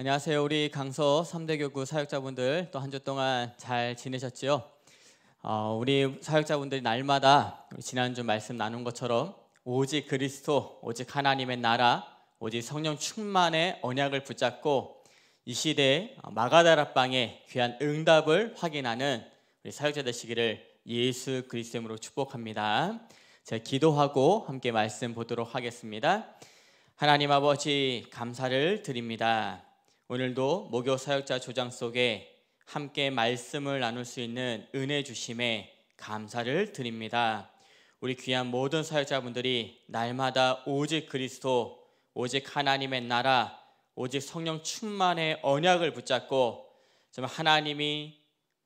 안녕하세요. 우리 강서 3대 교구 사역자분들 또 한 주 동안 잘 지내셨지요? 어, 우리 사역자분들이 날마다 지난주 말씀 나눈 것처럼 오직 그리스도, 오직 하나님의 나라, 오직 성령 충만의 언약을 붙잡고 이시대마가다라방의 귀한 응답을 확인하는 우리 사역자 되시기를 예수 그리스도로 으 축복합니다. 제가 기도하고 함께 말씀 보도록 하겠습니다. 하나님 아버지 감사를 드립니다. 오늘도 목요 사역자 조장 속에 함께 말씀을 나눌 수 있는 은혜 주심에 감사를 드립니다. 우리 귀한 모든 사역자분들이 날마다 오직 그리스도, 오직 하나님의 나라, 오직 성령 충만의 언약을 붙잡고 정말 하나님이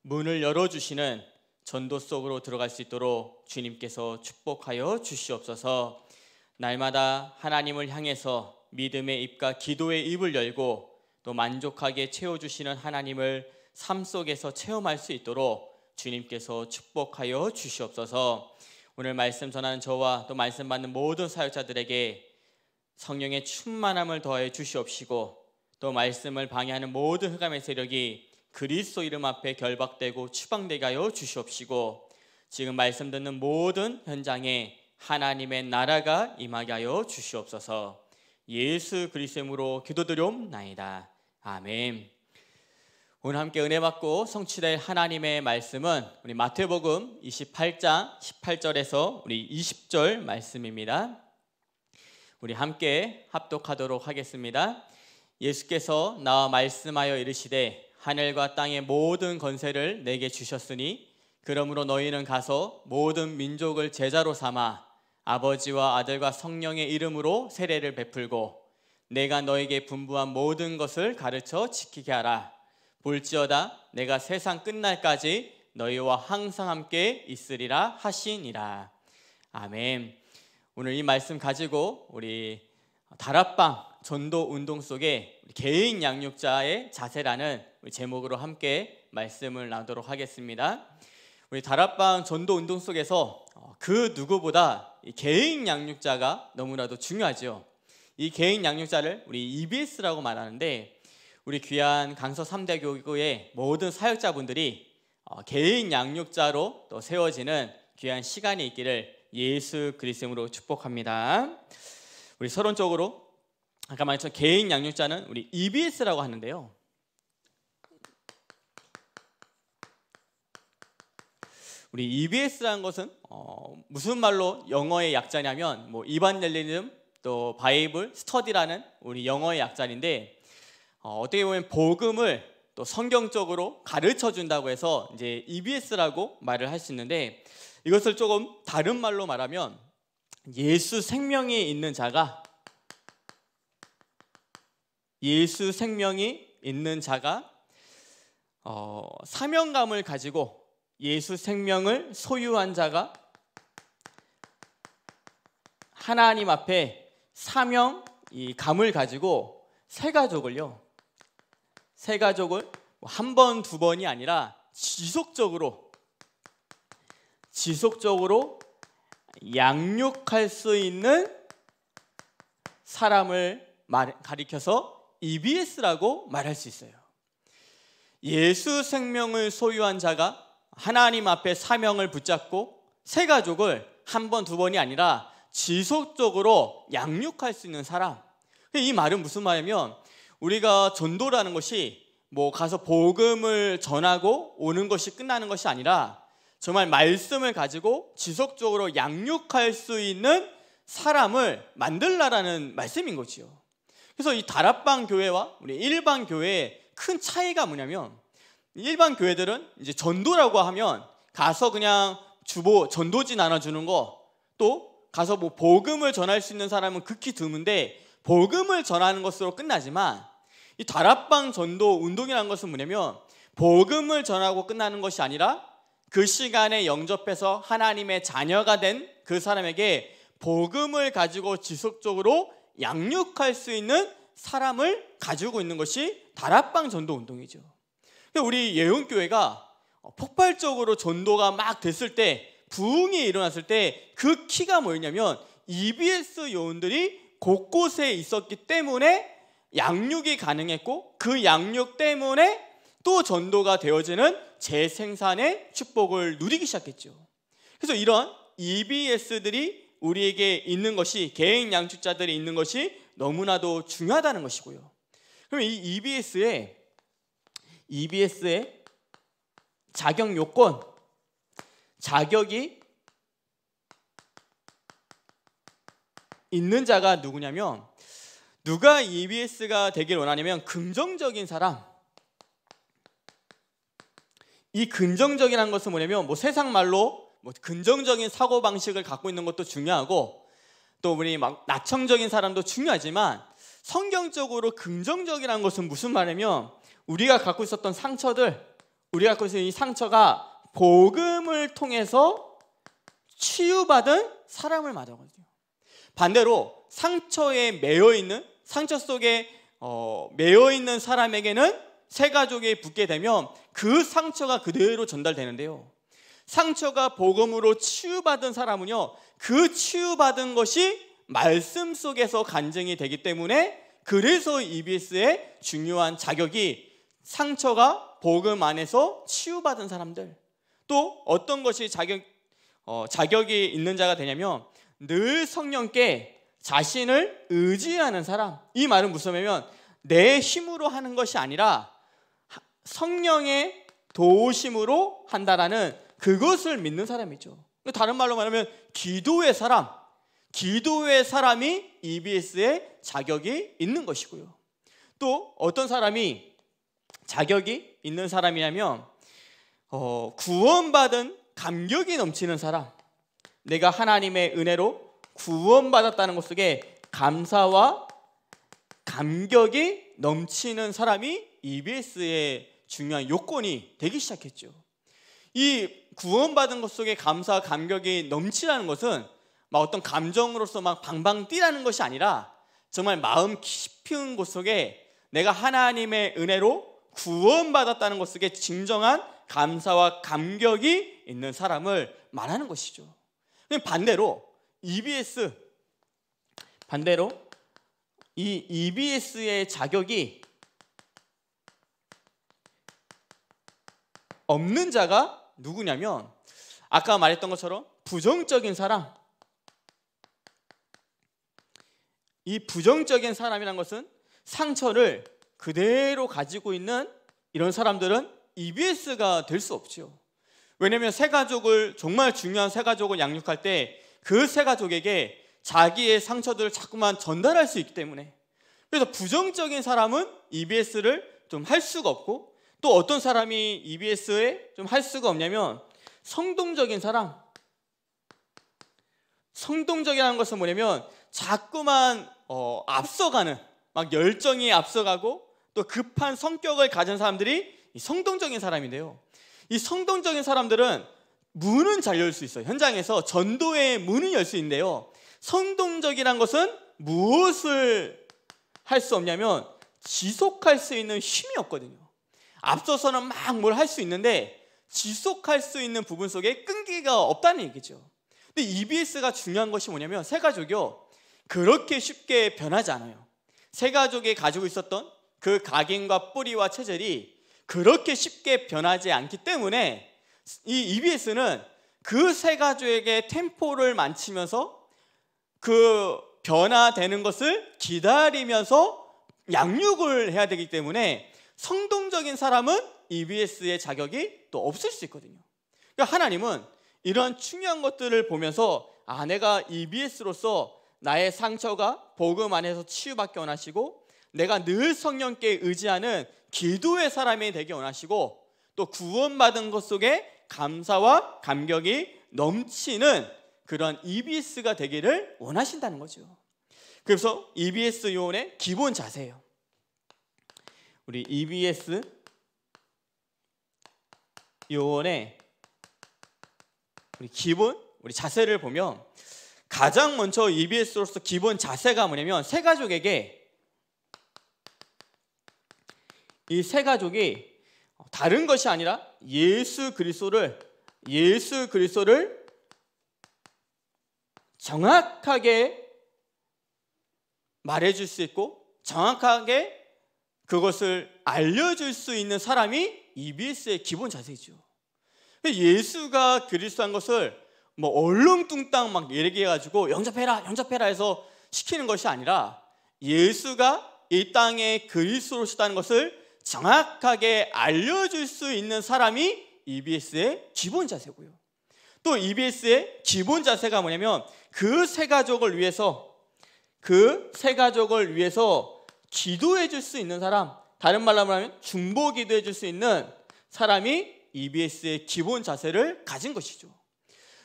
문을 열어주시는 전도 속으로 들어갈 수 있도록 주님께서 축복하여 주시옵소서 날마다 하나님을 향해서 믿음의 입과 기도의 입을 열고 또 만족하게 채워주시는 하나님을 삶 속에서 체험할 수 있도록 주님께서 축복하여 주시옵소서 오늘 말씀 전하는 저와 또 말씀 받는 모든 사역자들에게 성령의 충만함을 더해 주시옵시고 또 말씀을 방해하는 모든 흑암의 세력이 그리스도 이름 앞에 결박되고 추방되게 하여 주시옵시고 지금 말씀 듣는 모든 현장에 하나님의 나라가 임하게 하여 주시옵소서 예수 그리스도로 기도드려옵나이다. 아멘. 오늘 함께 은혜 받고 성취될 하나님의 말씀은 우리 마태복음 28장 18절에서 우리 20절 말씀입니다. 우리 함께 합독하도록 하겠습니다. 예수께서 나와 말씀하여 이르시되 하늘과 땅의 모든 건세를 내게 주셨으니 그러므로 너희는 가서 모든 민족을 제자로 삼아 아버지와 아들과 성령의 이름으로 세례를 베풀고 내가 너에게 분부한 모든 것을 가르쳐 지키게 하라. 볼지어다 내가 세상 끝날까지 너희와 항상 함께 있으리라 하시니라. 아멘. 오늘 이 말씀 가지고 우리 다락방 전도 운동 속에 개인 양육자의 자세라는 제목으로 함께 말씀을 나누도록 하겠습니다. 우리 다락방 전도 운동 속에서 어, 그 누구보다 개인 양육자가 너무나도 중요하죠. 이 개인 양육자를 우리 EBS라고 말하는데 우리 귀한 강서 3대 교구의 모든 사역자분들이 어, 개인 양육자로 또 세워지는 귀한 시간이 있기를 예수 그리스도로 축복합니다. 우리 서론적으로 아까 말했죠 개인 양육자는 우리 EBS라고 하는데요. 우리 EBS라는 것은 어, 무슨 말로 영어의 약자냐면 뭐 이반젤리즘 또 바이블 스터디라는 우리 영어의 약자인데 어, 어떻게 보면 복음을 또 성경적으로 가르쳐 준다고 해서 이제 EBS라고 말을 할 수 있는데 이것을 조금 다른 말로 말하면 예수 생명이 있는 자가 예수 생명이 있는 자가 어, 사명감을 가지고 예수 생명을 소유한 자가 하나님 앞에 사명, 이 감을 가지고 세 가족을요. 세 가족을 뭐 한 번, 두 번이 아니라 지속적으로 지속적으로 양육할 수 있는 사람을 말, 가리켜서 EBS라고 말할 수 있어요. 예수 생명을 소유한 자가 하나님 앞에 사명을 붙잡고 세 가족을 한 번, 두 번이 아니라 지속적으로 양육할 수 있는 사람. 이 말은 무슨 말이냐면 우리가 전도라는 것이 뭐 가서 복음을 전하고 오는 것이 끝나는 것이 아니라 정말 말씀을 가지고 지속적으로 양육할 수 있는 사람을 만들라라는 말씀인 거지요. 그래서 이 다락방 교회와 우리 일반 교회의 큰 차이가 뭐냐면 일반 교회들은 이제 전도라고 하면 가서 그냥 주보 전도지 나눠주는 거또 가서 뭐 복음을 전할 수 있는 사람은 극히 드문데 복음을 전하는 것으로 끝나지만 이 다락방 전도 운동이라는 것은 뭐냐면 복음을 전하고 끝나는 것이 아니라 그 시간에 영접해서 하나님의 자녀가 된 그 사람에게 복음을 가지고 지속적으로 양육할 수 있는 사람을 가지고 있는 것이 다락방 전도 운동이죠. 그러니까 우리 예원교회가 폭발적으로 전도가 막 됐을 때 부흥이 일어났을 때 그 키가 뭐였냐면 EBS 요원들이 곳곳에 있었기 때문에 양육이 가능했고 그 양육 때문에 또 전도가 되어지는 재생산의 축복을 누리기 시작했죠. 그래서 이런 EBS들이 우리에게 있는 것이 개인 양축자들이 있는 것이 너무나도 중요하다는 것이고요. 그러면 이 EBS의 EBS의 자격 요건 자격이 있는 자가 누구냐면 누가 EBS가 되길 원하냐면 긍정적인 사람. 이 긍정적이라는 것은 뭐냐면 뭐 세상 말로 뭐 긍정적인 사고 방식을 갖고 있는 것도 중요하고 또 우리 막 나청적인 사람도 중요하지만 성경적으로 긍정적이라는 것은 무슨 말이냐면 우리가 갖고 있었던 상처들 우리가 갖고 있었던이 상처가 복음을 통해서 치유받은 사람을 말하거든요. 반대로 상처에 매여 있는 상처 속에 어, 매여 있는 사람에게는 새 가족이 붙게 되면 그 상처가 그대로 전달되는데요. 상처가 복음으로 치유받은 사람은요, 그 치유받은 것이 말씀 속에서 간증이 되기 때문에 그래서 EBS의 중요한 자격이 상처가 복음 안에서 치유받은 사람들, 또 어떤 것이 자격 어, 자격이 있는 자가 되냐면 늘 성령께 자신을 의지하는 사람. 이 말은 무슨 말이냐면 내 힘으로 하는 것이 아니라 성령의 도우심으로 한다라는 그것을 믿는 사람이죠. 그러니까 다른 말로 말하면 기도의 사람, 기도의 사람이 EBS의 자격이 있는 것이고요. 또 어떤 사람이 자격이 있는 사람이냐면 어, 구원받은 감격이 넘치는 사람. 내가 하나님의 은혜로 구원받았다는 것 속에 감사와 감격이 넘치는 사람이 EBS의 중요한 요건이 되기 시작했죠. 이 구원받은 것 속에 감사, 감격이 넘치라는 것은 막 어떤 감정으로서 막 방방 뛰라는 것이 아니라 정말 마음 깊은 곳 속에 내가 하나님의 은혜로 구원받았다는 것 속에 진정한 감사와 감격이 있는 사람을 말하는 것이죠. 반대로 EBS 반대로 이 EBS의 자격이 없는 자가 누구냐면 아까 말했던 것처럼 부정적인 사람 이 부정적인 사람이란 것은 상처를 그대로 가지고 있는 이런 사람들은 EBS가 될 수없죠 왜냐하면 새 가족을 정말 중요한 새 가족을 양육할 때 그 새 가족에게 자기의 상처들을 자꾸만 전달할 수 있기 때문에 그래서 부정적인 사람은 EBS를 좀 할 수가 없고 또 어떤 사람이 EBS에 좀 할 수가 없냐면 성동적인 사람 성동적이라는 것은 뭐냐면 자꾸만 어, 앞서가는 막 열정이 앞서가고 또 급한 성격을 가진 사람들이 성동적인 사람인데요. 이 성동적인 사람들은 문은 잘 열 수 있어요. 현장에서 전도의 문은 열수 있는데요. 성동적이란 것은 무엇을 할 수 없냐면 지속할 수 있는 힘이 없거든요. 앞서서는 막 뭘 할 수 있는데 지속할 수 있는 부분 속에 끈기가 없다는 얘기죠. 근데 EBS가 중요한 것이 뭐냐면 세 가족이요. 그렇게 쉽게 변하지 않아요. 세 가족이 가지고 있었던 그 각인과 뿌리와 체질이 그렇게 쉽게 변하지 않기 때문에 이 EBS는 그 세 가지에게 템포를 만치면서 그 변화되는 것을 기다리면서 양육을 해야 되기 때문에 성동적인 사람은 EBS의 자격이 또 없을 수 있거든요. 그러니까 하나님은 이런 중요한 것들을 보면서 아 내가 EBS로서 나의 상처가 복음 안에서 치유받게 원하시고 내가 늘 성령께 의지하는 기도의 사람이 되게 원하시고 또 구원받은 것 속에 감사와 감격이 넘치는 그런 EBS가 되기를 원하신다는 거죠. 그래서 EBS 요원의 기본 자세예요. 우리 EBS 요원의 우리 기본 우리 자세를 보면 가장 먼저 EBS로서 기본 자세가 뭐냐면 새 가족에게 이세 가족이 다른 것이 아니라 예수 그리스도를 예수 그리스도를 정확하게 말해 줄수 있고 정확하게 그것을 알려 줄수 있는 사람이 EBS의 기본 자세죠. 예수가 그리스도한 것을 뭐 얼렁뚱땅 막 얘기해 가지고 영접해라 영접해라 해서 시키는 것이 아니라 예수가 이 땅에 그리스도시다는 것을 정확하게 알려줄 수 있는 사람이 EBS의 기본 자세고요. 또 EBS의 기본 자세가 뭐냐면 그 세 가족을 위해서 그새 가족을 위해서 기도해 줄 수 있는 사람, 다른 말로 하면 중보 기도해 줄 수 있는 사람이 EBS의 기본 자세를 가진 것이죠.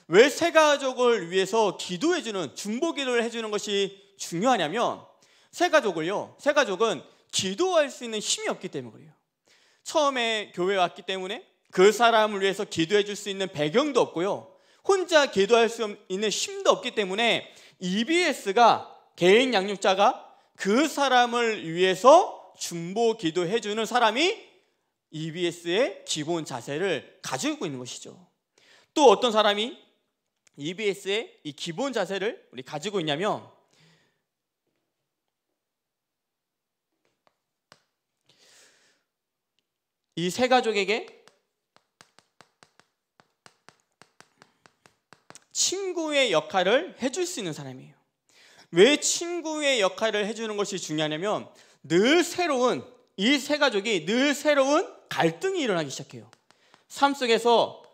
왜 세 가족을 위해서 기도해 주는 중보 기도를 해 주는 것이 중요하냐면 세 가족을요. 세 가족은 기도할 수 있는 힘이 없기 때문에 그래요. 처음에 교회 왔기 때문에 그 사람을 위해서 기도해 줄 수 있는 배경도 없고요. 혼자 기도할 수 있는 힘도 없기 때문에 EBS가 개인 양육자가 그 사람을 위해서 중보 기도해 주는 사람이 EBS의 기본 자세를 가지고 있는 것이죠. 또 어떤 사람이 EBS의 이 기본 자세를 우리 가지고 있냐면 이세 가족에게 친구의 역할을 해줄 수 있는 사람이에요. 왜 친구의 역할을 해주는 것이 중요하냐면 늘 새로운 이 세 가족이 늘 새로운 갈등이 일어나기 시작해요. 삶 속에서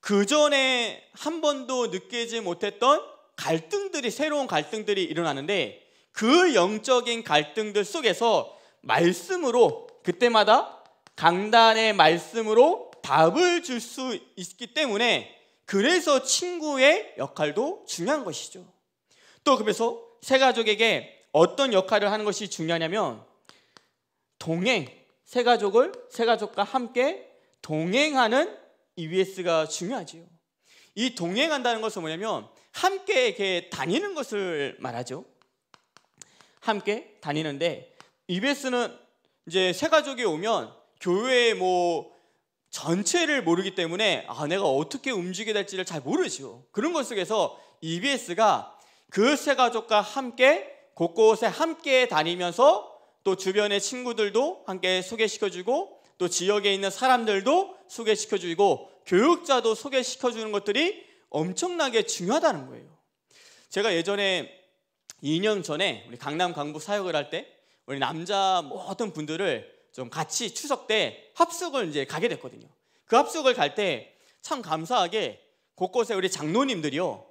그 전에 한 번도 느끼지 못했던 갈등들이 새로운 갈등들이 일어나는데 그 영적인 갈등들 속에서 말씀으로 그때마다 강단의 말씀으로 답을 줄 수 있기 때문에 그래서 친구의 역할도 중요한 것이죠. 또 그래서 새 가족에게 어떤 역할을 하는 것이 중요하냐면 동행, 새 가족을 새 가족과 함께 동행하는 EBS가 중요하지요. 이 동행한다는 것은 뭐냐면 함께 이렇게 다니는 것을 말하죠. 함께 다니는데 EBS는 이제 새 가족이 오면 교회의 뭐 전체를 모르기 때문에 아 내가 어떻게 움직여야 될지를 잘 모르죠. 그런 것 속에서 EBS가 그 새 가족과 함께 곳곳에 함께 다니면서 또 주변의 친구들도 함께 소개시켜주고 또 지역에 있는 사람들도 소개시켜주고 교육자도 소개시켜주는 것들이 엄청나게 중요하다는 거예요. 제가 예전에 2년 전에 우리 강남 강북 사역을 할때 우리 남자 모든 뭐 분들을 좀 같이 추석 때 합숙을 이제 가게 됐거든요. 그 합숙을 갈 때 참 감사하게 곳곳에 우리 장로님들이요.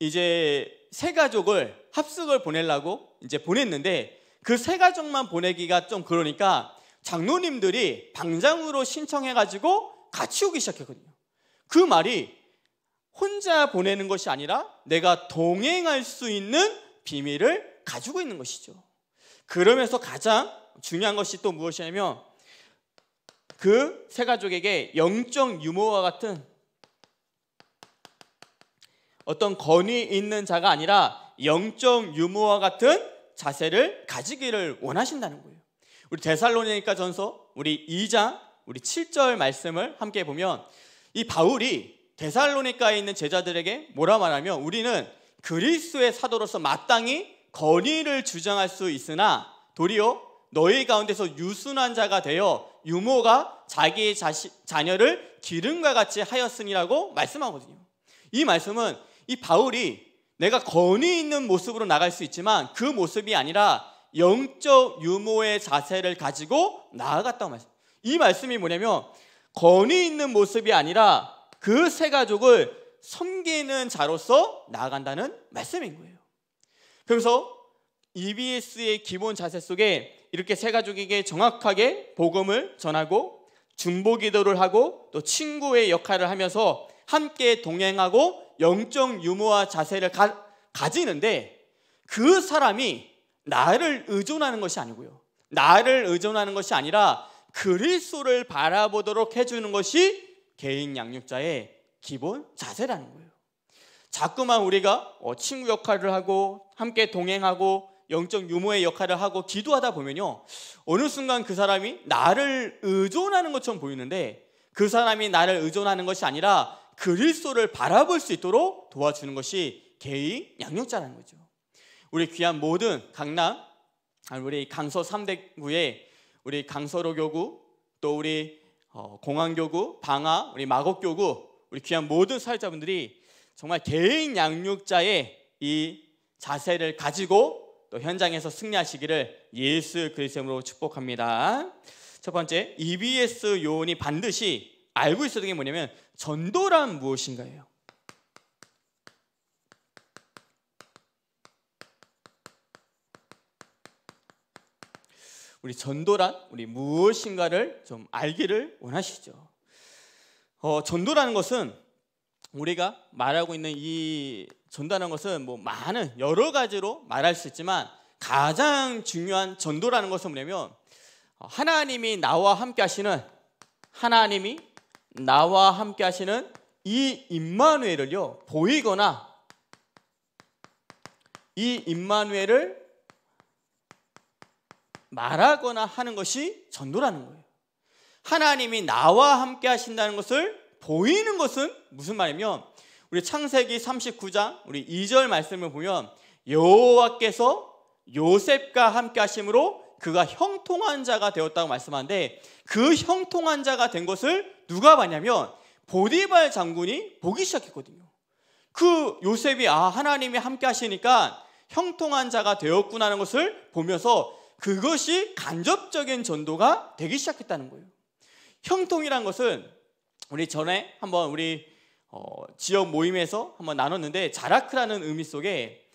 이제 세 가족을 합숙을 보내려고 이제 보냈는데 그 세 가족만 보내기가 좀 그러니까 장로님들이 방장으로 신청해가지고 같이 오기 시작했거든요. 그 말이 혼자 보내는 것이 아니라 내가 동행할 수 있는 비밀을 가지고 있는 것이죠. 그러면서 가장 중요한 것이 또 무엇이냐면 그 세 가족에게 영적 유머와 같은 어떤 권위 있는 자가 아니라 영적 유머와 같은 자세를 가지기를 원하신다는 거예요. 우리 데살로니가 전서 우리 2장 우리 7절 말씀을 함께 보면 이 바울이 데살로니가에 있는 제자들에게 뭐라 말하면 우리는 그리스의 사도로서 마땅히 권위를 주장할 수 있으나 도리어 너희 가운데서 유순한 자가 되어 유모가 자기 자시, 자녀를 기름과 같이 하였으니라고 말씀하거든요. 이 말씀은 이 바울이 내가 권위 있는 모습으로 나갈 수 있지만 그 모습이 아니라 영적 유모의 자세를 가지고 나아갔다고 말씀. 이 말씀이 뭐냐면 권위 있는 모습이 아니라 그 세 가족을 섬기는 자로서 나아간다는 말씀인 거예요. 그래서 EBS의 기본 자세 속에 이렇게 세 가족에게 정확하게 복음을 전하고 중보 기도를 하고 또 친구의 역할을 하면서 함께 동행하고 영적 유무와 자세를 가, 가지는데 그 사람이 나를 의존하는 것이 아니고요. 나를 의존하는 것이 아니라 그리스도를 바라보도록 해주는 것이 개인 양육자의 기본 자세라는 거예요. 자꾸만 우리가 어, 친구 역할을 하고 함께 동행하고 영적 유모의 역할을 하고 기도하다 보면요. 어느 순간 그 사람이 나를 의존하는 것처럼 보이는데 그 사람이 나를 의존하는 것이 아니라 그릴소를 바라볼 수 있도록 도와주는 것이 개인 양육자라는 거죠. 우리 귀한 모든 강남, 아, 우리 강서 3대구에 우리 강서로 교구, 또 우리 어, 공항교구, 방아 우리 마곡교구, 우리 귀한 모든 사회자분들이 정말 개인 양육자의 이 자세를 가지고 또 현장에서 승리하시기를 예수 그리스도로 축복합니다. 첫 번째, EBS 요원이 반드시 알고 있어야 되는 게 뭐냐면 전도란 무엇인가예요. 우리 전도란 우리 무엇인가를 좀 알기를 원하시죠. 어, 전도라는 것은 우리가 말하고 있는 이 전도라는 것은 뭐 많은 여러 가지로 말할 수 있지만 가장 중요한 전도라는 것은 뭐냐면 하나님이 나와 함께 하시는 하나님이 나와 함께 하시는 이 임마누엘을요 보이거나 이 임마누엘을 말하거나 하는 것이 전도라는 거예요. 하나님이 나와 함께 하신다는 것을 보이는 것은 무슨 말이면 우리 창세기 39장 우리 2절 말씀을 보면 여호와께서 요셉과 함께 하심으로 그가 형통한 자가 되었다고 말씀하는데 그 형통한 자가 된 것을 누가 봤냐면 보디발 장군이 보기 시작했거든요. 그 요셉이 아 하나님이 함께 하시니까 형통한 자가 되었구나 하는 것을 보면서 그것이 간접적인 전도가 되기 시작했다는 거예요. 형통이란 것은 우리 전에 한번 우리 어, 지역 모임에서 한번 나눴는데 자라크라는 의미 속에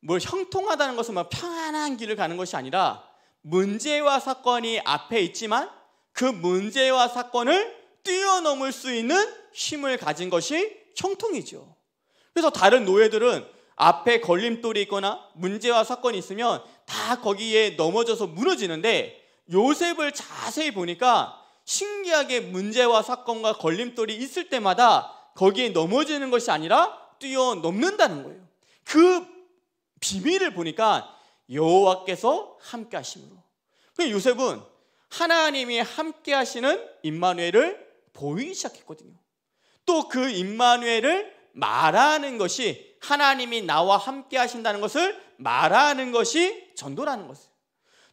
뭘 형통하다는 것은 막 뭐 평안한 길을 가는 것이 아니라 문제와 사건이 앞에 있지만 그 문제와 사건을 뛰어넘을 수 있는 힘을 가진 것이 형통이죠. 그래서 다른 노예들은 앞에 걸림돌이 있거나 문제와 사건이 있으면 다 거기에 넘어져서 무너지는데 요셉을 자세히 보니까 신기하게 문제와 사건과 걸림돌이 있을 때마다 거기에 넘어지는 것이 아니라 뛰어넘는다는 거예요. 그 비밀을 보니까 여호와께서 함께 하심으로. 그 요셉은 하나님이 함께 하시는 임마누엘을 보이기 시작했거든요. 또 그 임마누엘을 말하는 것이 하나님이 나와 함께 하신다는 것을 말하는 것이 전도라는 것을.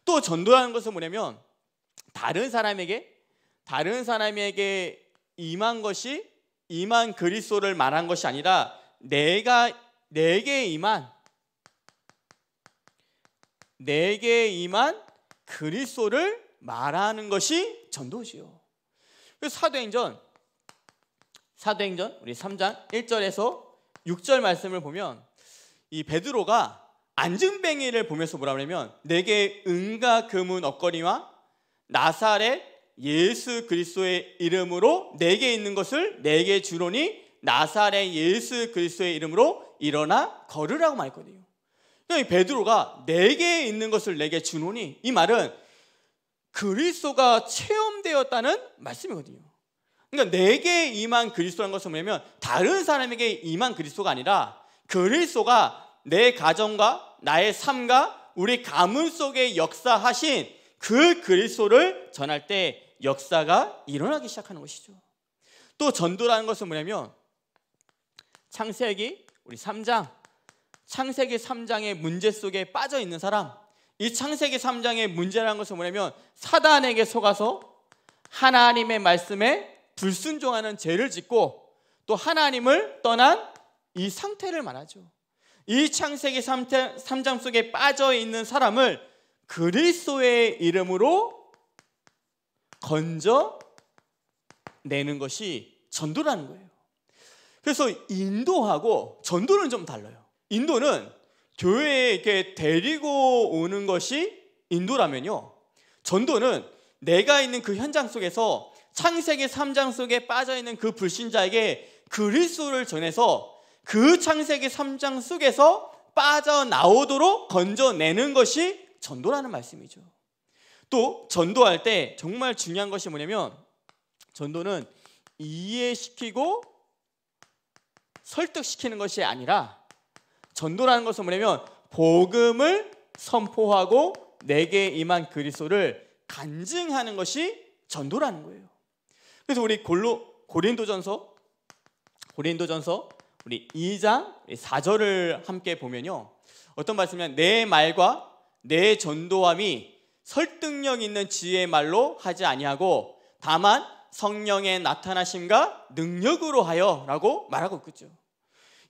또 전도라는 것은 뭐냐면 다른 사람에게 다른 사람에게 임한 것이 임한 그리스도를 말한 것이 아니라 내가 내게 임한 내게 임한 그리스도를 말하는 것이 전도지요. 그래서 사도행전 사도행전 우리 3장 1절에서 6절 말씀을 보면 이 베드로가 안증뱅이를 보면서 뭐라 그러냐면 내게 은과 금은 옷거이와 나사렛 예수 그리스도의 이름으로 내게 있는 것을 내게 주로니 나사렛 예수 그리스도의 이름으로 일어나 걸으라고 말했거든요. 그러니까 베드로가 내게 있는 것을 내게 주노니 이 말은 그리스도가 체험되었다는 말씀이거든요. 그러니까 내게 임한 그리스도란 것은 뭐냐면 다른 사람에게 임한 그리스도가 아니라 그리스도가 내 가정과 나의 삶과 우리 가문 속에 역사하신 그 그리스도를 전할 때 역사가 일어나기 시작하는 것이죠. 또 전도라는 것은 뭐냐면 창세기 우리 3장 창세기 3장의 문제 속에 빠져 있는 사람 이 창세기 3장의 문제라는 것은 뭐냐면 사단에게 속아서 하나님의 말씀에 불순종하는 죄를 짓고 또 하나님을 떠난 이 상태를 말하죠. 이 창세기 3장 속에 빠져 있는 사람을 그리스도의 이름으로 건져 내는 것이 전도라는 거예요. 그래서 인도하고 전도는 좀 달라요. 인도는 교회에 이렇게 데리고 오는 것이 인도라면요. 전도는 내가 있는 그 현장 속에서 창세기 3장 속에 빠져 있는 그 불신자에게 그리스도를 전해서 그 창세기 3장 속에서 빠져나오도록 건져내는 것이 전도라는 말씀이죠. 또 전도할 때 정말 중요한 것이 뭐냐면 전도는 이해시키고 설득시키는 것이 아니라 전도라는 것은 뭐냐면 복음을 선포하고 내게 임한 그리스도를 간증하는 것이 전도라는 거예요. 그래서 우리 골로 고린도전서 고린도전서 우리 2장 4절을 함께 보면요. 어떤 말씀이냐내 면 말과 내 전도함이 설득력 있는 지혜의 말로 하지 아니하고 다만 성령의 나타나심과 능력으로 하여라고 말하고 있겠죠.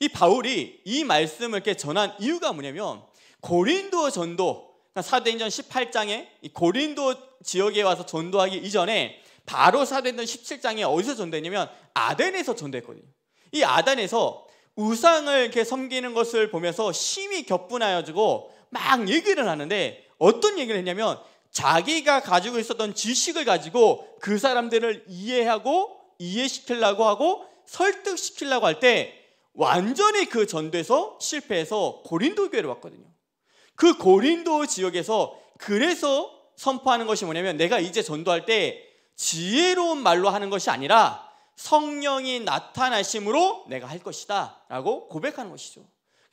이 바울이 이 말씀을 이렇게 전한 이유가 뭐냐면 고린도 전도 그러니까 사도행전 18장에 고린도 지역에 와서 전도하기 이전에 바로 사도행전 17장에 어디서 전도했냐면 아덴에서 전도했거든요. 이 아덴에서 우상을 이렇게 섬기는 것을 보면서 심히 격분하여지고 막 얘기를 하는데 어떤 얘기를 했냐면 자기가 가지고 있었던 지식을 가지고 그 사람들을 이해하고 이해시키려고 하고 설득시키려고 할 때 완전히 그 전돼서 실패해서 고린도 교회로 왔거든요. 그 고린도 지역에서 그래서 선포하는 것이 뭐냐면 내가 이제 전도할 때 지혜로운 말로 하는 것이 아니라 성령이 나타나심으로 내가 할 것이다 라고 고백하는 것이죠.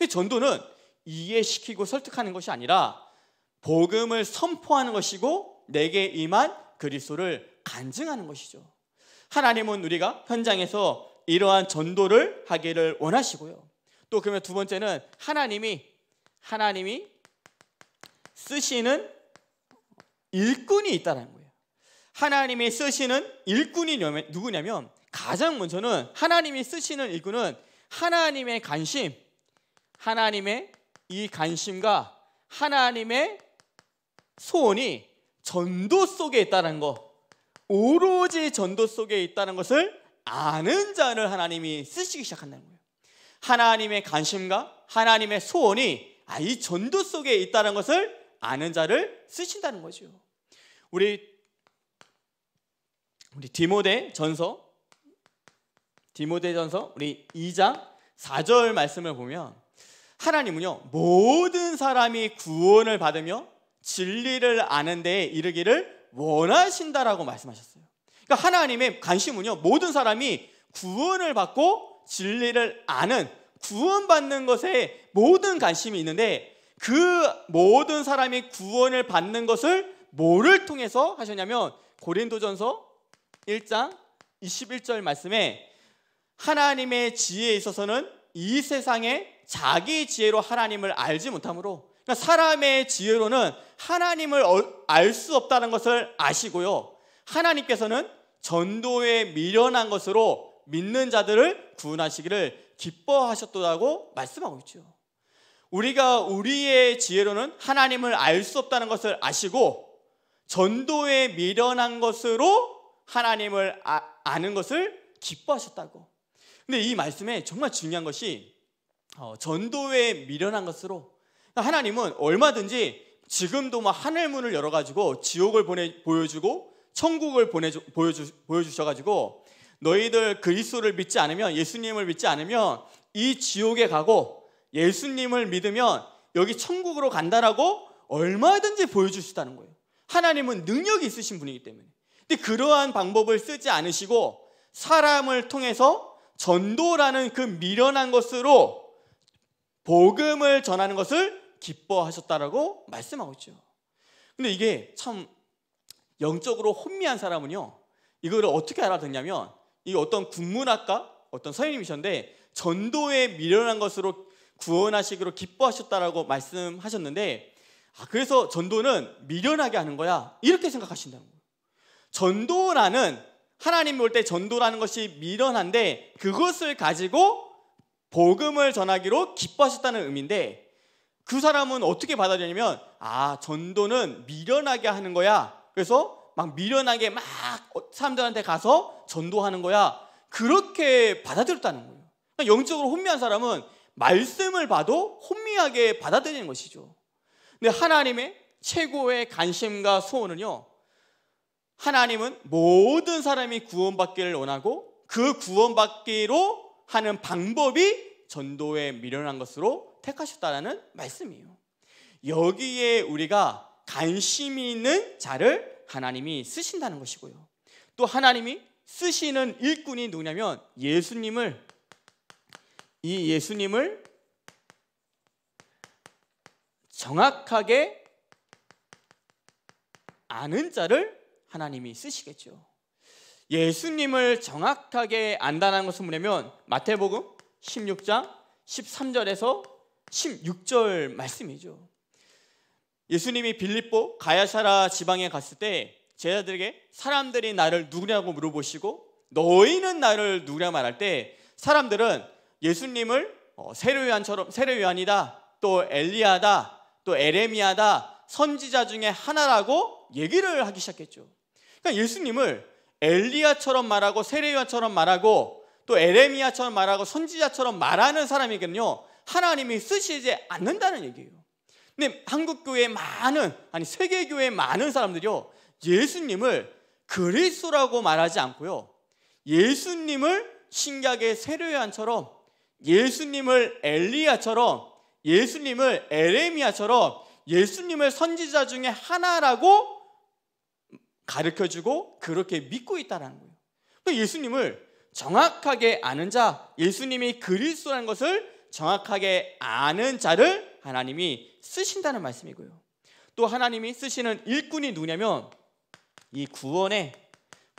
전도는 이해시키고 설득하는 것이 아니라 복음을 선포하는 것이고 내게 임한 그리스도를 간증하는 것이죠. 하나님은 우리가 현장에서 이러한 전도를 하기를 원하시고요. 또 그러면 두 번째는 하나님이 하나님이 쓰시는 일꾼이 있다는 거예요. 하나님이 쓰시는 일꾼이 누구냐면 가장 먼저는 하나님이 쓰시는 일꾼은 하나님의 관심, 하나님의 이 관심과 하나님의 소원이 전도 속에 있다는 것 오로지 전도 속에 있다는 것을 아는 자를 하나님이 쓰시기 시작한다는 거예요. 하나님의 관심과 하나님의 소원이 아, 이 전도 속에 있다는 것을 아는 자를 쓰신다는 거죠. 우리 우리 디모데 전서 디모데 전서 우리 2장 4절 말씀을 보면 하나님은요 모든 사람이 구원을 받으며 진리를 아는 데 이르기를 원하신다라고 말씀하셨어요. 그러니까 하나님의 관심은요. 모든 사람이 구원을 받고 진리를 아는 구원받는 것에 모든 관심이 있는데 그 모든 사람이 구원을 받는 것을 뭐를 통해서 하셨냐면 고린도전서 1장 21절 말씀에 하나님의 지혜에 있어서는 이 세상에 자기 지혜로 하나님을 알지 못하므로 그러니까 사람의 지혜로는 하나님을 어, 알수 없다는 것을 아시고요. 하나님께서는 전도에 미련한 것으로 믿는 자들을 구원하시기를 기뻐하셨다고 말씀하고 있죠. 우리가 우리의 지혜로는 하나님을 알 수 없다는 것을 아시고 전도에 미련한 것으로 하나님을 아, 는 것을 기뻐하셨다고. 근데 이 말씀에 정말 중요한 것이 어, 전도에 미련한 것으로 하나님은 얼마든지 지금도 막 하늘 문을 열어가지고 지옥을 보내, 보여주고 천국을 보내, 보여주, 보여주셔가지고 너희들 그리스도를 믿지 않으면 예수님을 믿지 않으면 이 지옥에 가고 예수님을 믿으면 여기 천국으로 간다라고 얼마든지 보여주시다는 거예요. 하나님은 능력이 있으신 분이기 때문에. 근데 그러한 방법을 쓰지 않으시고 사람을 통해서 전도라는 그 미련한 것으로 복음을 전하는 것을 기뻐하셨다라고 말씀하고 있죠. 근데 이게 참 영적으로 혼미한 사람은요. 이거를 어떻게 알아듣냐면 이 어떤 국문학과 어떤 선생님이셨는데 전도에 미련한 것으로 구원하시기로 기뻐하셨다라고 말씀하셨는데 아 그래서 전도는 미련하게 하는 거야 이렇게 생각하신다는 거예요. 전도라는 하나님 볼 때 전도라는 것이 미련한데 그것을 가지고 복음을 전하기로 기뻐하셨다는 의미인데 그 사람은 어떻게 받아들이냐면 아 전도는 미련하게 하는 거야. 그래서 막 미련하게 막 어, 사람들한테 가서 전도하는 거야. 그렇게 받아들였다는 거예요. 그러니까 영적으로 혼미한 사람은 말씀을 봐도 혼미하게 받아들이는 것이죠. 근데 하나님의 최고의 관심과 소원은요. 하나님은 모든 사람이 구원받기를 원하고 그 구원받기로 하는 방법이 전도에 미련한 것으로 택하셨다라는 말씀이에요. 여기에 우리가 관심 있는 자를 하나님이 쓰신다는 것이고요. 또 하나님이 쓰시는 일꾼이 누구냐면 예수님을 이 예수님을 정확하게 아는 자를 하나님이 쓰시겠죠. 예수님을 정확하게 안다는 것은 뭐냐면 마태복음 16장 13절에서 16절 말씀이죠. 예수님이 빌립보 가야사라 지방에 갔을 때 제자들에게 사람들이 나를 누구냐고 물어보시고 너희는 나를 누구냐 말할 때 사람들은 예수님을 어, 세례요한처럼 세례요한이다 또 엘리야다 또 에레미야다 선지자 중에 하나라고 얘기를 하기 시작했죠. 그러니까 예수님을 엘리야처럼 말하고 세례요한처럼 말하고 또 에레미야처럼 말하고 선지자처럼 말하는 사람이거든요. 하나님이 쓰시지 않는다는 얘기예요. 근데 한국 교회 많은 아니 세계 교회 많은 사람들이요. 예수님을 그리스도라고 말하지 않고요. 예수님을 신약의 세례요한처럼 예수님을 엘리야처럼 예수님을 에레미야처럼 예수님을 선지자 중에 하나라고 가르쳐 주고 그렇게 믿고 있다라는 거예요. 예수님을 정확하게 아는 자, 예수님이 그리스도라는 것을 정확하게 아는 자를 하나님이 쓰신다는 말씀이고요. 또 하나님이 쓰시는 일꾼이 누구냐면 이 구원의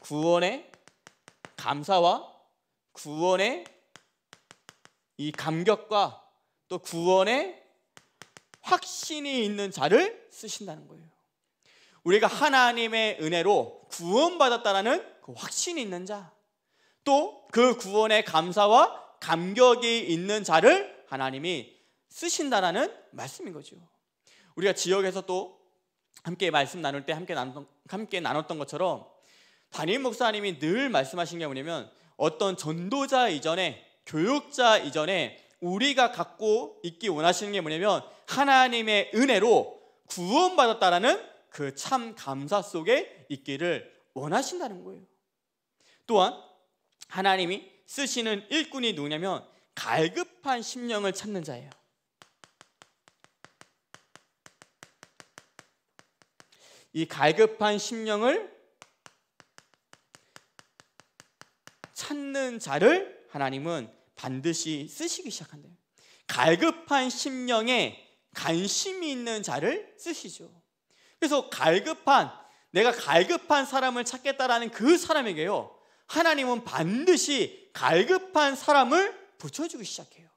구원의 감사와 구원의 이 감격과 또 구원의 확신이 있는 자를 쓰신다는 거예요. 우리가 하나님의 은혜로 구원받았다라는 그 확신이 있는 자, 또 그 구원의 감사와 감격이 있는 자를 하나님이 쓰신다라는 말씀인 거죠. 우리가 지역에서 또 함께 말씀 나눌 때 함께 나눴던, 함께 나눴던 것처럼 담임 목사님이 늘 말씀하신 게 뭐냐면 어떤 전도자 이전에 교육자 이전에 우리가 갖고 있기 원하시는 게 뭐냐면 하나님의 은혜로 구원받았다라는 그 참 감사 속에 있기를 원하신다는 거예요. 또한 하나님이 쓰시는 일꾼이 누구냐면 갈급한 심령을 찾는 자예요. 이 갈급한 심령을 찾는 자를 하나님은 반드시 쓰시기 시작한대요. 갈급한 심령에 관심이 있는 자를 쓰시죠. 그래서 갈급한 내가 갈급한 사람을 찾겠다라는 그 사람에게요. 하나님은 반드시 갈급한 사람을 붙여주기 시작해요.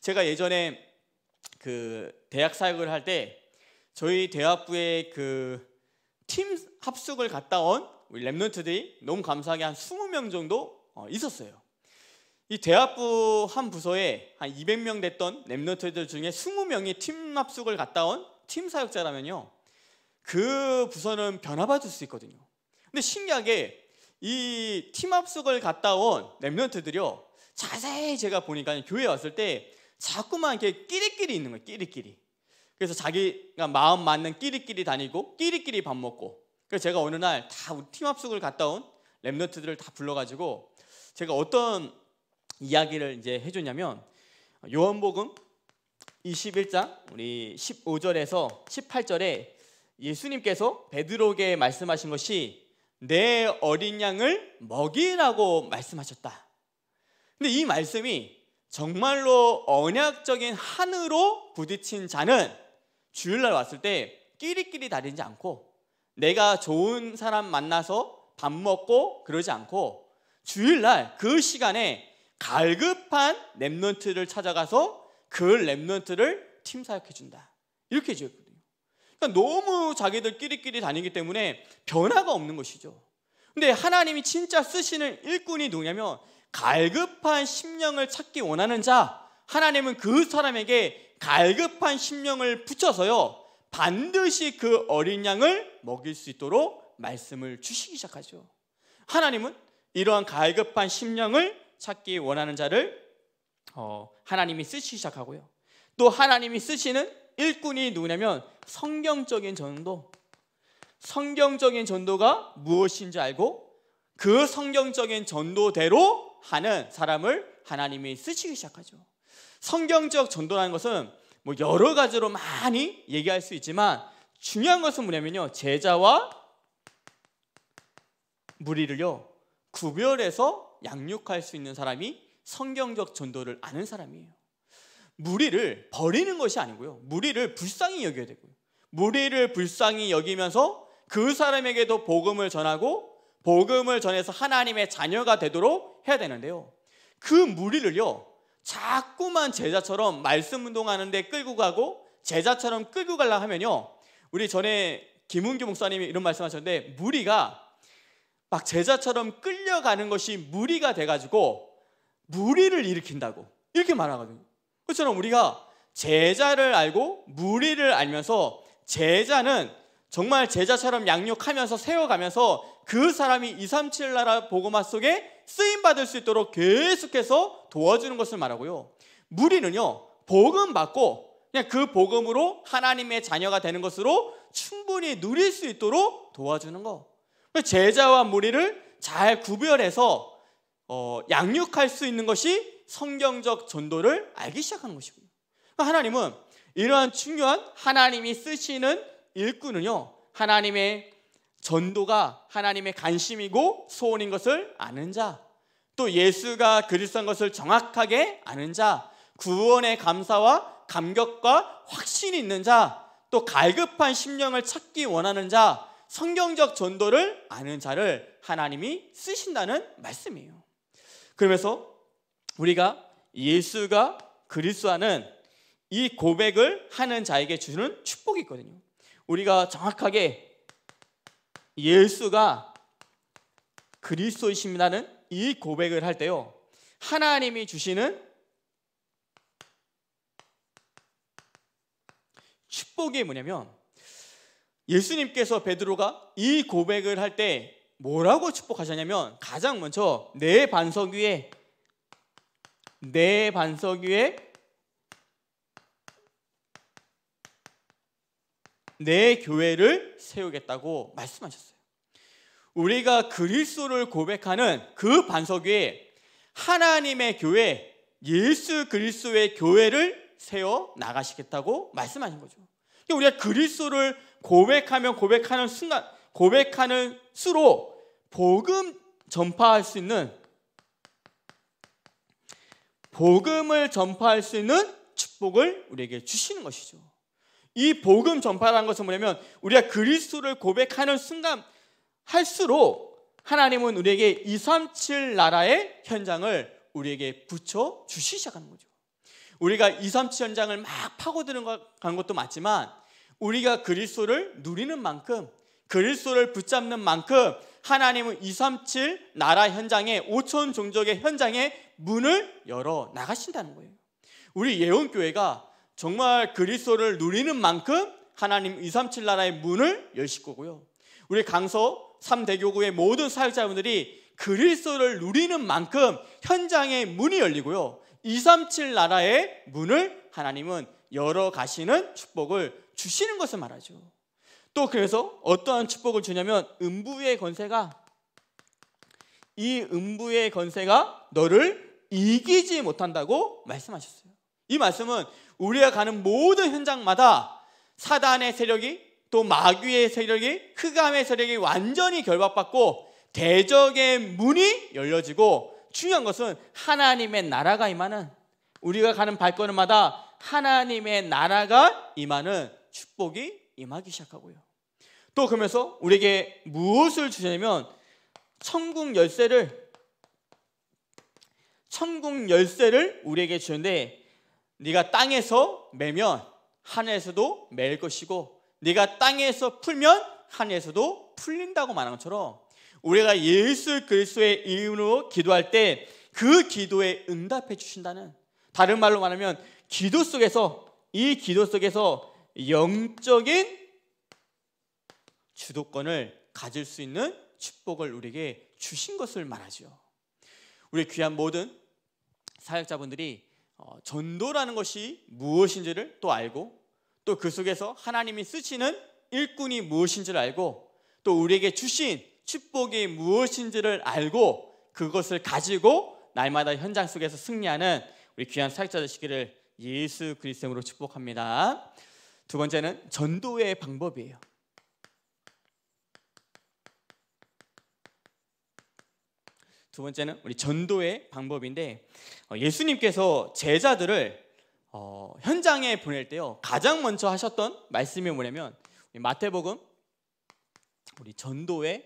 제가 예전에 그 대학 사역을 할 때 저희 대학부에 그팀 합숙을 갔다 온 우리 랩런트들이 너무 감사하게 한 20명 정도 어, 있었어요. 이 대학부 한 부서에 한 200명 됐던 랩런트들 중에 20명이 팀 합숙을 갔다 온 팀 사역자라면요. 그 부서는 변화받을 수 있거든요. 근데 신기하게 이팀 합숙을 갔다 온 랩런트들이요. 자세히 제가 보니까 교회 에 왔을 때 자꾸만 이렇게 끼리끼리 있는 거예요. 끼리끼리. 그래서 자기가 마음 맞는 끼리끼리 다니고 끼리끼리 밥 먹고. 그래서 제가 어느 날 다 팀 합숙을 갔다 온 랩런트들을 다 불러가지고 제가 어떤 이야기를 이제 해줬냐면 요한복음 21장 우리 15절에서 18절에 예수님께서 베드로에게 말씀하신 것이 내 어린 양을 먹이라고 말씀하셨다. 근데 이 말씀이 정말로 언약적인 한으로 부딪힌 자는 주일날 왔을 때 끼리끼리 다니지 않고 내가 좋은 사람 만나서 밥 먹고 그러지 않고 주일날 그 시간에 갈급한 랩런트를 찾아가서 그 랩런트를 팀 사역해준다. 이렇게 지었 그러니까 너무 자기들끼리끼리 다니기 때문에 변화가 없는 것이죠. 근데 하나님이 진짜 쓰시는 일꾼이 누구냐면 갈급한 심령을 찾기 원하는 자, 하나님은 그 사람에게 갈급한 심령을 붙여서요. 반드시 그 어린 양을 먹일 수 있도록 말씀을 주시기 시작하죠. 하나님은 이러한 갈급한 심령을 찾기 원하는 자를 어, 하나님이 쓰시기 시작하고요. 또 하나님이 쓰시는 일꾼이 누구냐면 성경적인 전도. 성경적인 전도가 무엇인지 알고 그 성경적인 전도대로 하는 사람을 하나님이 쓰시기 시작하죠. 성경적 전도라는 것은 뭐 여러 가지로 많이 얘기할 수 있지만 중요한 것은 뭐냐면요. 제자와 무리를요. 구별해서 양육할 수 있는 사람이 성경적 전도를 아는 사람이에요. 무리를 버리는 것이 아니고요. 무리를 불쌍히 여겨야 되고요. 무리를 불쌍히 여기면서 그 사람에게도 복음을 전하고 복음을 전해서 하나님의 자녀가 되도록 해야 되는데요. 그 무리를요. 자꾸만 제자처럼 말씀 운동하는데 끌고 가고 제자처럼 끌고 갈라 하면요. 우리 전에 김은규 목사님이 이런 말씀하셨는데 무리가 막 제자처럼 끌려가는 것이 무리가 돼가지고 무리를 일으킨다고 이렇게 말하거든요. 그처럼 우리가 제자를 알고 무리를 알면서 제자는 정말 제자처럼 양육하면서 세워가면서 그 사람이 2, 3, 7 나라 보고마 속에 쓰임받을 수 있도록 계속해서 도와주는 것을 말하고요. 무리는요, 복음 받고 그냥 그 복음으로 하나님의 자녀가 되는 것으로 충분히 누릴 수 있도록 도와주는 거. 제자와 무리를 잘 구별해서 어, 양육할 수 있는 것이 성경적 전도를 알기 시작하는 것이고요. 그러니까 하나님은 이러한 중요한 하나님이 쓰시는 일꾼은요. 하나님의 전도가 하나님의 관심이고 소원인 것을 아는 자, 또 예수가 그리스도인 것을 정확하게 아는 자, 구원의 감사와 감격과 확신이 있는 자, 또 갈급한 심령을 찾기 원하는 자, 성경적 전도를 아는 자를 하나님이 쓰신다는 말씀이에요. 그러면서 우리가 예수가 그리스도는 이 고백을 하는 자에게 주는 축복이 있거든요. 우리가 정확하게 예수가 그리스도이십니다는 이 고백을 할 때요. 하나님이 주시는 축복이 뭐냐면 예수님께서 베드로가 이 고백을 할 때 뭐라고 축복하셨냐면 가장 먼저 내 반석 위에 내 반석 위에 내 교회를 세우겠다고 말씀하셨어요. 우리가 그리스도를 고백하는 그 반석 위에 하나님의 교회, 예수 그리스도의 교회를 세워 나가시겠다고 말씀하신 거죠. 그러니까 우리가 그리스도를 고백하면 고백하는 순간, 고백하는 수로 복음 전파할 수 있는 복음을 전파할 수 있는 축복을 우리에게 주시는 것이죠. 이 복음 전파라는 것은 뭐냐면 우리가 그리스도를 고백하는 순간 할수록 하나님은 우리에게 237 나라의 현장을 우리에게 붙여 주시 기 시작하는 거죠. 우리가 237 현장을 막 파고드는 것도 맞지만 우리가 그리스도를 누리는 만큼 그리스도를 붙잡는 만큼 하나님은 237 나라 현장에 5천 종족의 현장에 문을 열어 나가신다는 거예요. 우리 예언 교회가 정말 그리스도를 누리는 만큼 하나님 237 나라의 문을 열실 거고요. 우리 강서 3대교구의 모든 사역자분들이 그리스도를 누리는 만큼 현장의 문이 열리고요. 237 나라의 문을 하나님은 열어 가시는 축복을 주시는 것을 말하죠. 또 그래서 어떠한 축복을 주냐면 음부의 권세가 이 음부의 권세가 너를 이기지 못한다고 말씀하셨어요. 이 말씀은 우리가 가는 모든 현장마다 사단의 세력이 또 마귀의 세력이 흑암의 세력이 완전히 결박받고 대적의 문이 열려지고 중요한 것은 하나님의 나라가 임하는 우리가 가는 발걸음마다 하나님의 나라가 임하는 축복이 임하기 시작하고요. 또 그러면서 우리에게 무엇을 주냐면 천국 열쇠를 천국 열쇠를 우리에게 주는데 네가 땅에서 매면 하늘에서도 매일 것이고 네가 땅에서 풀면 하늘에서도 풀린다고 말한 것처럼 우리가 예수 그리스도의 이름으로 기도할 때 그 기도에 응답해 주신다는 다른 말로 말하면 기도 속에서 이 기도 속에서 영적인 주도권을 가질 수 있는 축복을 우리에게 주신 것을 말하죠. 우리 귀한 모든 사역자분들이 어, 전도라는 것이 무엇인지를 또 알고 또 그 속에서 하나님이 쓰시는 일꾼이 무엇인지를 알고 또 우리에게 주신 축복이 무엇인지를 알고 그것을 가지고 날마다 현장 속에서 승리하는 우리 귀한 사역자 되시기를 예수 그리스도로 으 축복합니다. 두 번째는 전도의 방법이에요. 두 번째는 우리 전도의 방법인데 어, 예수님께서 제자들을 어, 현장에 보낼 때요 가장 먼저 하셨던 말씀이 뭐냐면 마태복음 우리 전도의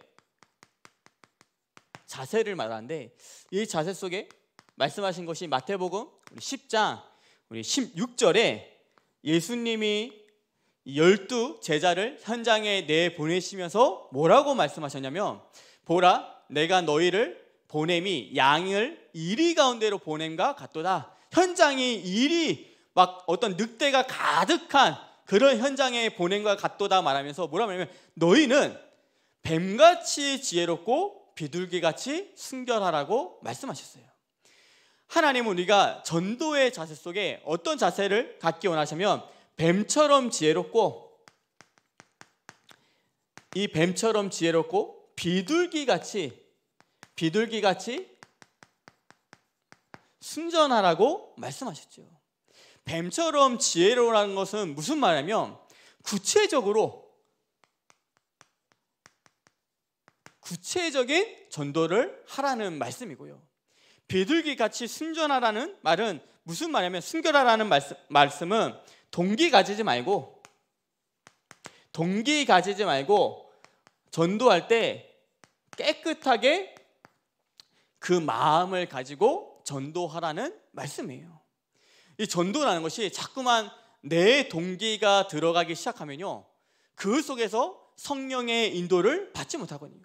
자세를 말하는데 이 자세 속에 말씀하신 것이 마태복음 우리 10장 우리 16절에 예수님이 열두 제자를 현장에 내 보내시면서 뭐라고 말씀하셨냐면 보라 내가 너희를 보냄이 양을 이리 가운데로 보냄과 같도다. 현장이 일이 막 어떤 늑대가 가득한 그런 현장에 보냄과 같도다 말하면서 뭐라 말하면 너희는 뱀같이 지혜롭고 비둘기같이 순결하라고 말씀하셨어요. 하나님은 우리가 전도의 자세 속에 어떤 자세를 갖기 원하시면 뱀처럼 지혜롭고 이 뱀처럼 지혜롭고 비둘기같이 비둘기 같이 순전하라고 말씀하셨죠. 뱀처럼 지혜로라 것은 무슨 말이냐면 구체적으로 구체적인 전도를 하라는 말씀이고요. 비둘기 같이 순전하라는 말은 무슨 말이냐면 순결하라는 말씀, 말씀은 동기 가지지 말고 동기 가지지 말고 전도할 때 깨끗하게 그 마음을 가지고 전도하라는 말씀이에요. 이 전도라는 것이 자꾸만 내 동기가 들어가기 시작하면요. 그 속에서 성령의 인도를 받지 못하거든요.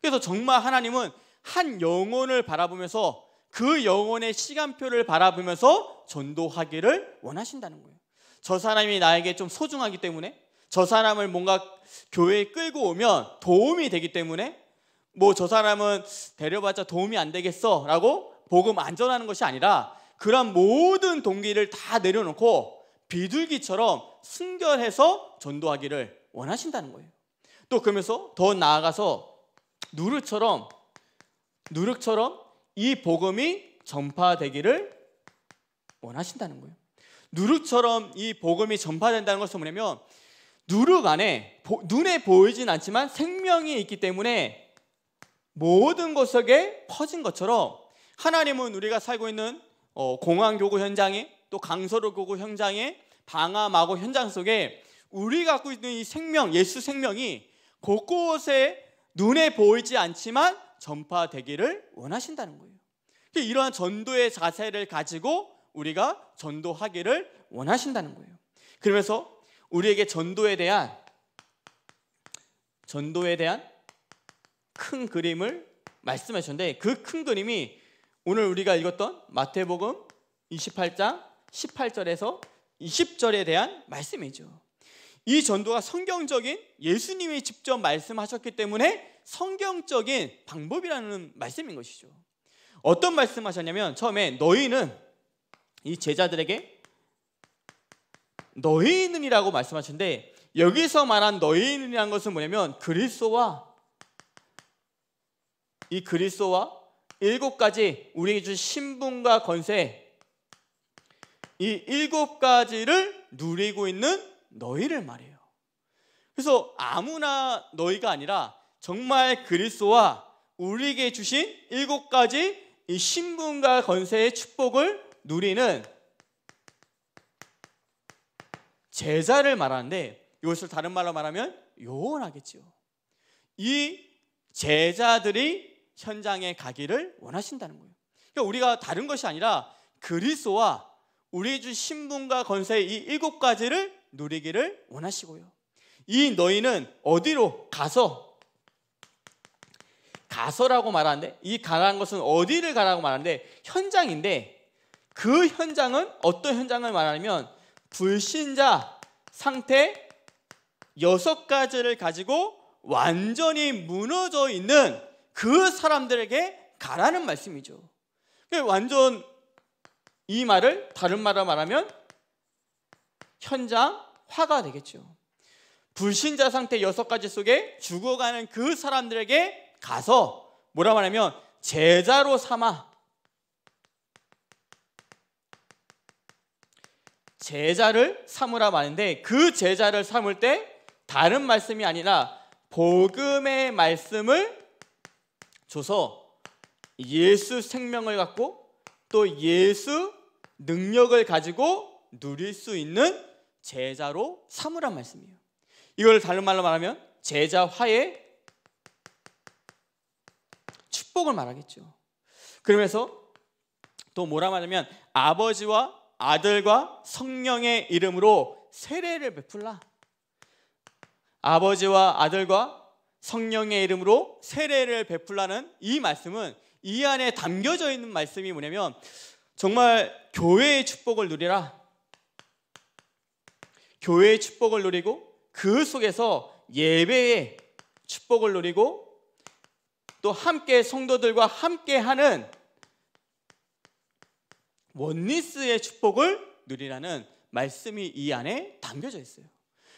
그래서 정말 하나님은 한 영혼을 바라보면서 그 영혼의 시간표를 바라보면서 전도하기를 원하신다는 거예요. 저 사람이 나에게 좀 소중하기 때문에 저 사람을 뭔가 교회에 끌고 오면 도움이 되기 때문에 뭐저 사람은 데려봤자 도움이 안 되겠어라고 복음 안전하는 것이 아니라 그런 모든 동기를 다 내려놓고 비둘기처럼 순결해서 전도하기를 원하신다는 거예요. 또 그러면서 더 나아가서 누룩처럼 누룩처럼 이 복음이 전파되기를 원하신다는 거예요. 누룩처럼 이 복음이 전파된다는 것은 뭐냐면 누룩 안에 눈에 보이진 않지만 생명이 있기 때문에 모든 곳에 퍼진 것처럼 하나님은 우리가 살고 있는 어, 공항 교구 현장에 또 강서로 교구 현장에 방화 마고 현장 속에 우리 갖고 있는 이 생명 예수 생명이 곳곳에 눈에 보이지 않지만 전파되기를 원하신다는 거예요. 이러한 전도의 자세를 가지고 우리가 전도하기를 원하신다는 거예요. 그러면서 우리에게 전도에 대한 전도에 대한 큰 그림을 말씀하셨는데그 큰 그림이 오늘 우리가 읽었던 마태복음 28장 18절에서 20절에 대한 말씀이죠. 이 전도가 성경적인 예수님이 직접 말씀하셨기 때문에 성경적인 방법이라는 말씀인 것이죠. 어떤 말씀하셨냐면 처음에 너희는 이 제자들에게 너희는이라고 말씀하셨는데 여기서 말한 너희는이라는 것은 뭐냐면 그리스도와 이 그리스도와 일곱 가지 우리에게 준 신분과 권세이 일곱 가지를 누리고 있는 너희를 말해요 그래서 아무나 너희가 아니라 정말 그리스도와 우리에게 주신 일곱 가지 이 신분과 권세의 축복을 누리는 제자를 말하는데 이것을 다른 말로 말하면 요원하겠지요. 이 제자들이 현장에 가기를 원하신다는 거예요. 그러니까 우리가 다른 것이 아니라 그리스도와 우리 주 신분과 권세의이 일곱 가지를 누리기를 원하시고요. 이 너희는 어디로 가서 가서라고 말하는데 이 가라는 것은 어디를 가라고 말하는데 현장인데 그 현장은 어떤 현장을 말하냐면 불신자 상태 여섯 가지를 가지고 완전히 무너져 있는 그 사람들에게 가라는 말씀이죠. 완전 이 말을 다른 말로 말하면 현장 화가 되겠죠. 불신자 상태 여섯 가지 속에 죽어가는 그 사람들에게 가서 뭐라 말하면 제자로 삼아 제자를 삼으라 말하는데 그 제자를 삼을 때 다른 말씀이 아니라 복음의 말씀을 줘서 예수 생명을 갖고 또 예수 능력을 가지고 누릴 수 있는 제자로 삼으란 말씀이에요. 이걸 다른 말로 말하면 제자화의 축복을 말하겠죠. 그러면서 또 뭐라 말하면 아버지와 아들과 성령의 이름으로 세례를 베풀라. 아버지와 아들과 성령의 이름으로 세례를 베풀라는 이 말씀은 이 안에 담겨져 있는 말씀이 뭐냐면 정말 교회의 축복을 누리라. 교회의 축복을 누리고 그 속에서 예배의 축복을 누리고 또 함께 성도들과 함께 하는 원리스의 축복을 누리라는 말씀이 이 안에 담겨져 있어요.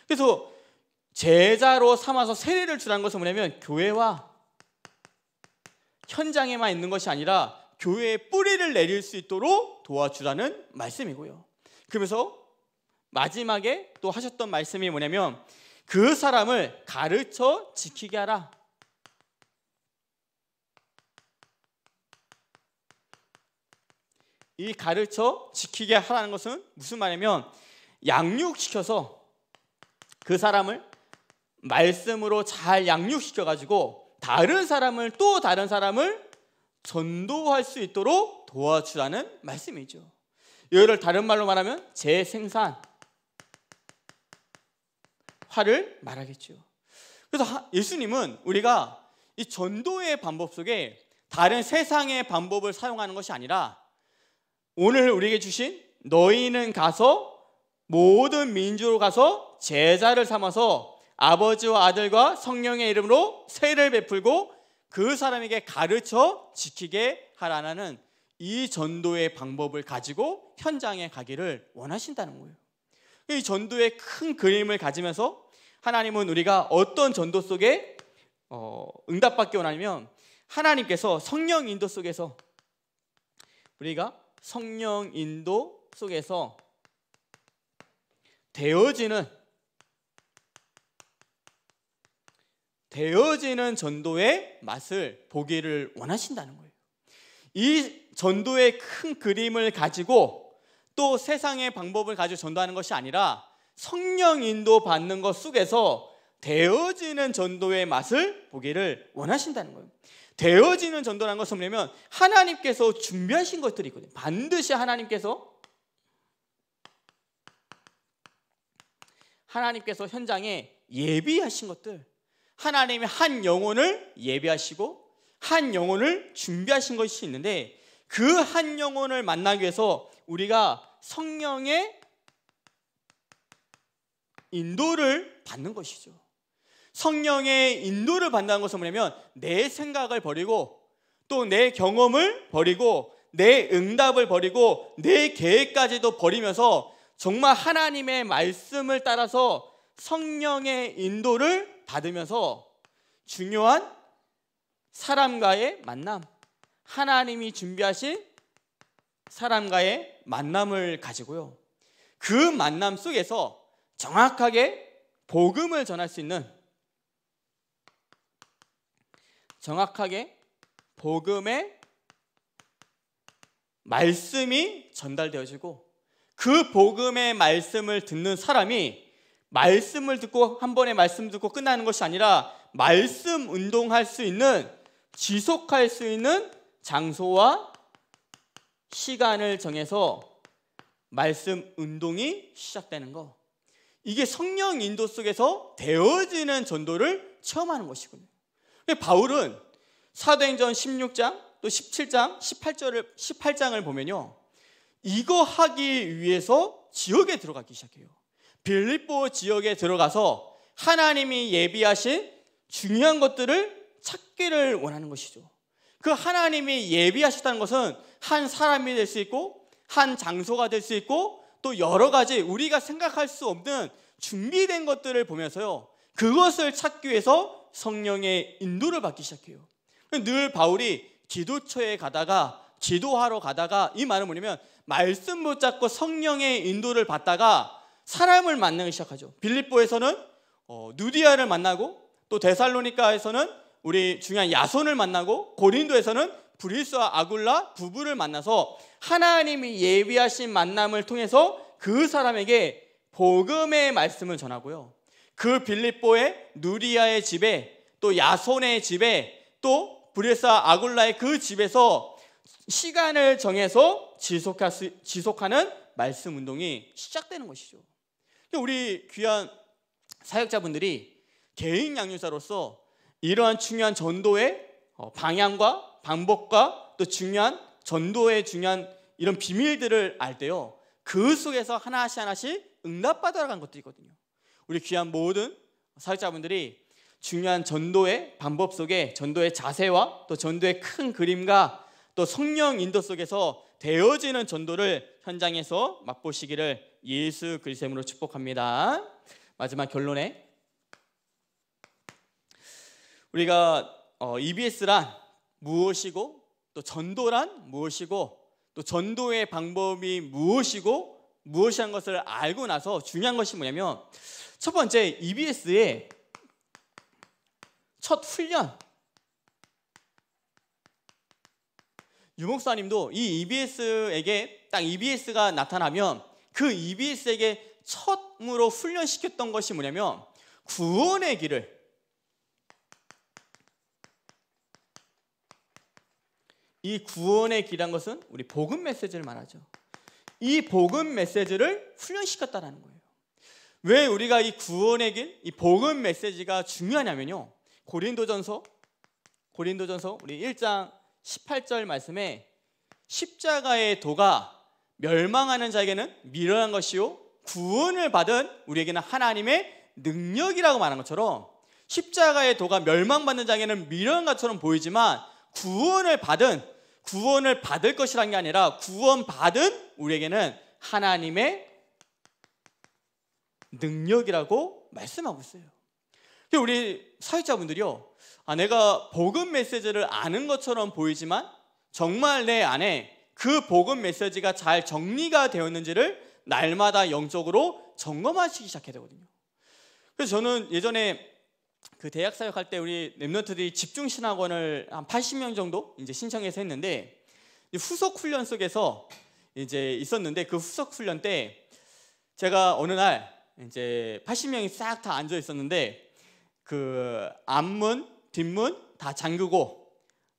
그래서 제자로 삼아서 세례를 주라는 것은 뭐냐면 교회와 현장에만 있는 것이 아니라 교회의 뿌리를 내릴 수 있도록 도와주라는 말씀이고요. 그러면서 마지막에 또 하셨던 말씀이 뭐냐면 그 사람을 가르쳐 지키게 하라. 이 가르쳐 지키게 하라는 것은 무슨 말이냐면 양육시켜서 그 사람을 말씀으로 잘 양육시켜 가지고 다른 사람을 또 다른 사람을 전도할 수 있도록 도와주라는 말씀이죠. 이거를 다른 말로 말하면 재생산 화를 말하겠죠. 그래서 예수님은 우리가 이 전도의 방법 속에 다른 세상의 방법을 사용하는 것이 아니라 오늘 우리에게 주신 너희는 가서 모든 민주로 가서 제자를 삼아서 아버지와 아들과 성령의 이름으로 세를 베풀고 그 사람에게 가르쳐 지키게 하라는 이 전도의 방법을 가지고 현장에 가기를 원하신다는 거예요. 이 전도의 큰 그림을 가지면서 하나님은 우리가 어떤 전도 속에 어, 응답받기 원하면 하나님께서 성령 인도 속에서 우리가 성령 인도 속에서 되어지는 되어지는 전도의 맛을 보기를 원하신다는 거예요. 이 전도의 큰 그림을 가지고 또 세상의 방법을 가지고 전도하는 것이 아니라 성령 인도 받는 것 속에서 되어지는 전도의 맛을 보기를 원하신다는 거예요. 되어지는 전도라는 것은 뭐냐면 하나님께서 준비하신 것들이 있거든요. 반드시 하나님께서 하나님께서 현장에 예비하신 것들 하나님이 한 영혼을 예배하시고 한 영혼을 준비하신 것이 있는데 그 한 영혼을 만나기 위해서 우리가 성령의 인도를 받는 것이죠. 성령의 인도를 받는 것은 뭐냐면 내 생각을 버리고 또 내 경험을 버리고 내 응답을 버리고 내 계획까지도 버리면서 정말 하나님의 말씀을 따라서 성령의 인도를 받으면서 중요한 사람과의 만남, 하나님이 준비하신 사람과의 만남을 가지고요. 그 만남 속에서 정확하게 복음을 전할 수 있는 정확하게 복음의 말씀이 전달되어지고 그 복음의 말씀을 듣는 사람이 말씀을 듣고 한번에 말씀 듣고 끝나는 것이 아니라 말씀 운동할 수 있는 지속할 수 있는 장소와 시간을 정해서 말씀 운동이 시작되는 거. 이게 성령 인도 속에서 되어지는 전도를 체험하는 것이군요. 바울은 사도행전 16장 또 17장, 18절을 18장을 보면요. 이거 하기 위해서 지옥에 들어가기 시작해요. 빌립보 지역에 들어가서 하나님이 예비하신 중요한 것들을 찾기를 원하는 것이죠. 그 하나님이 예비하셨다는 것은 한 사람이 될 수 있고 한 장소가 될 수 있고 또 여러 가지 우리가 생각할 수 없는 준비된 것들을 보면서요. 그것을 찾기 위해서 성령의 인도를 받기 시작해요. 늘 바울이 기도처에 가다가 기도하러 가다가 이 말은 뭐냐면 말씀 붙잡고 성령의 인도를 받다가 사람을 만나기 시작하죠. 빌립보에서는 어, 누디아를 만나고 또 데살로니카에서는 우리 중요한 야손을 만나고 고린도에서는 브리스와 아굴라 부부를 만나서 하나님이 예비하신 만남을 통해서 그 사람에게 복음의 말씀을 전하고요. 그 빌립보의 누리아의 집에 또 야손의 집에 또 브리스와 아굴라의 그 집에서 시간을 정해서 지속할 수, 지속하는 말씀 운동이 시작되는 것이죠. 우리 귀한 사역자분들이 개인 양육자로서 이러한 중요한 전도의 어, 방향과 방법과 또 중요한 전도의 중요한 이런 비밀들을 알 때요. 그 속에서 하나씩 하나씩 응답받아 간 것도 있거든요. 우리 귀한 모든 사역자분들이 중요한 전도의 방법 속에 전도의 자세와 또 전도의 큰 그림과 또 성령 인도 속에서 되어지는 전도를 현장에서 맛보시기를 예수 그리스도의 이름으로 축복합니다. 마지막 결론에 우리가 어, EBS란 무엇이고 또 전도란 무엇이고 또 전도의 방법이 무엇이고 무엇이란 것을 알고 나서 중요한 것이 뭐냐면 첫 번째 EBS의 첫 훈련 유목사님도 이 EBS에게 딱 EBS가 나타나면 그이비 s 에게 첫으로 훈련시켰던 것이 뭐냐면 구원의 길을 이 구원의 길이란 것은 우리 복음 메시지를 말하죠. 이 복음 메시지를 훈련시켰다는 거예요. 왜 우리가 이 구원의 길, 이 복음 메시지가 중요하냐면요. 고린도전서 고린도전서 우리 1장 18절 말씀에 십자가의 도가 멸망하는 자에게는 미련한 것이요 구원을 받은 우리에게는 하나님의 능력이라고 말한 것처럼 십자가의 도가 멸망받는 자에게는 미련한 것처럼 보이지만 구원을 받은 구원을 받을 것이란 게 아니라 구원받은 우리에게는 하나님의 능력이라고 말씀하고 있어요. 우리 사회자분들이요. 아, 내가 복음 메시지를 아는 것처럼 보이지만 정말 내 안에 그 복음 메시지가 잘 정리가 되었는지를 날마다 영적으로 점검하시기 시작해야 되거든요. 그래서 저는 예전에 그 대학 사역할 때 우리 랩런트들이 집중 신학원을 한 80명 정도 이제 신청해서 했는데 후속 훈련 속에서 이제 있었는데 그 후속 훈련 때 제가 어느 날 이제 80명이 싹 다 앉아 있었는데 그 앞문 뒷문 다 잠그고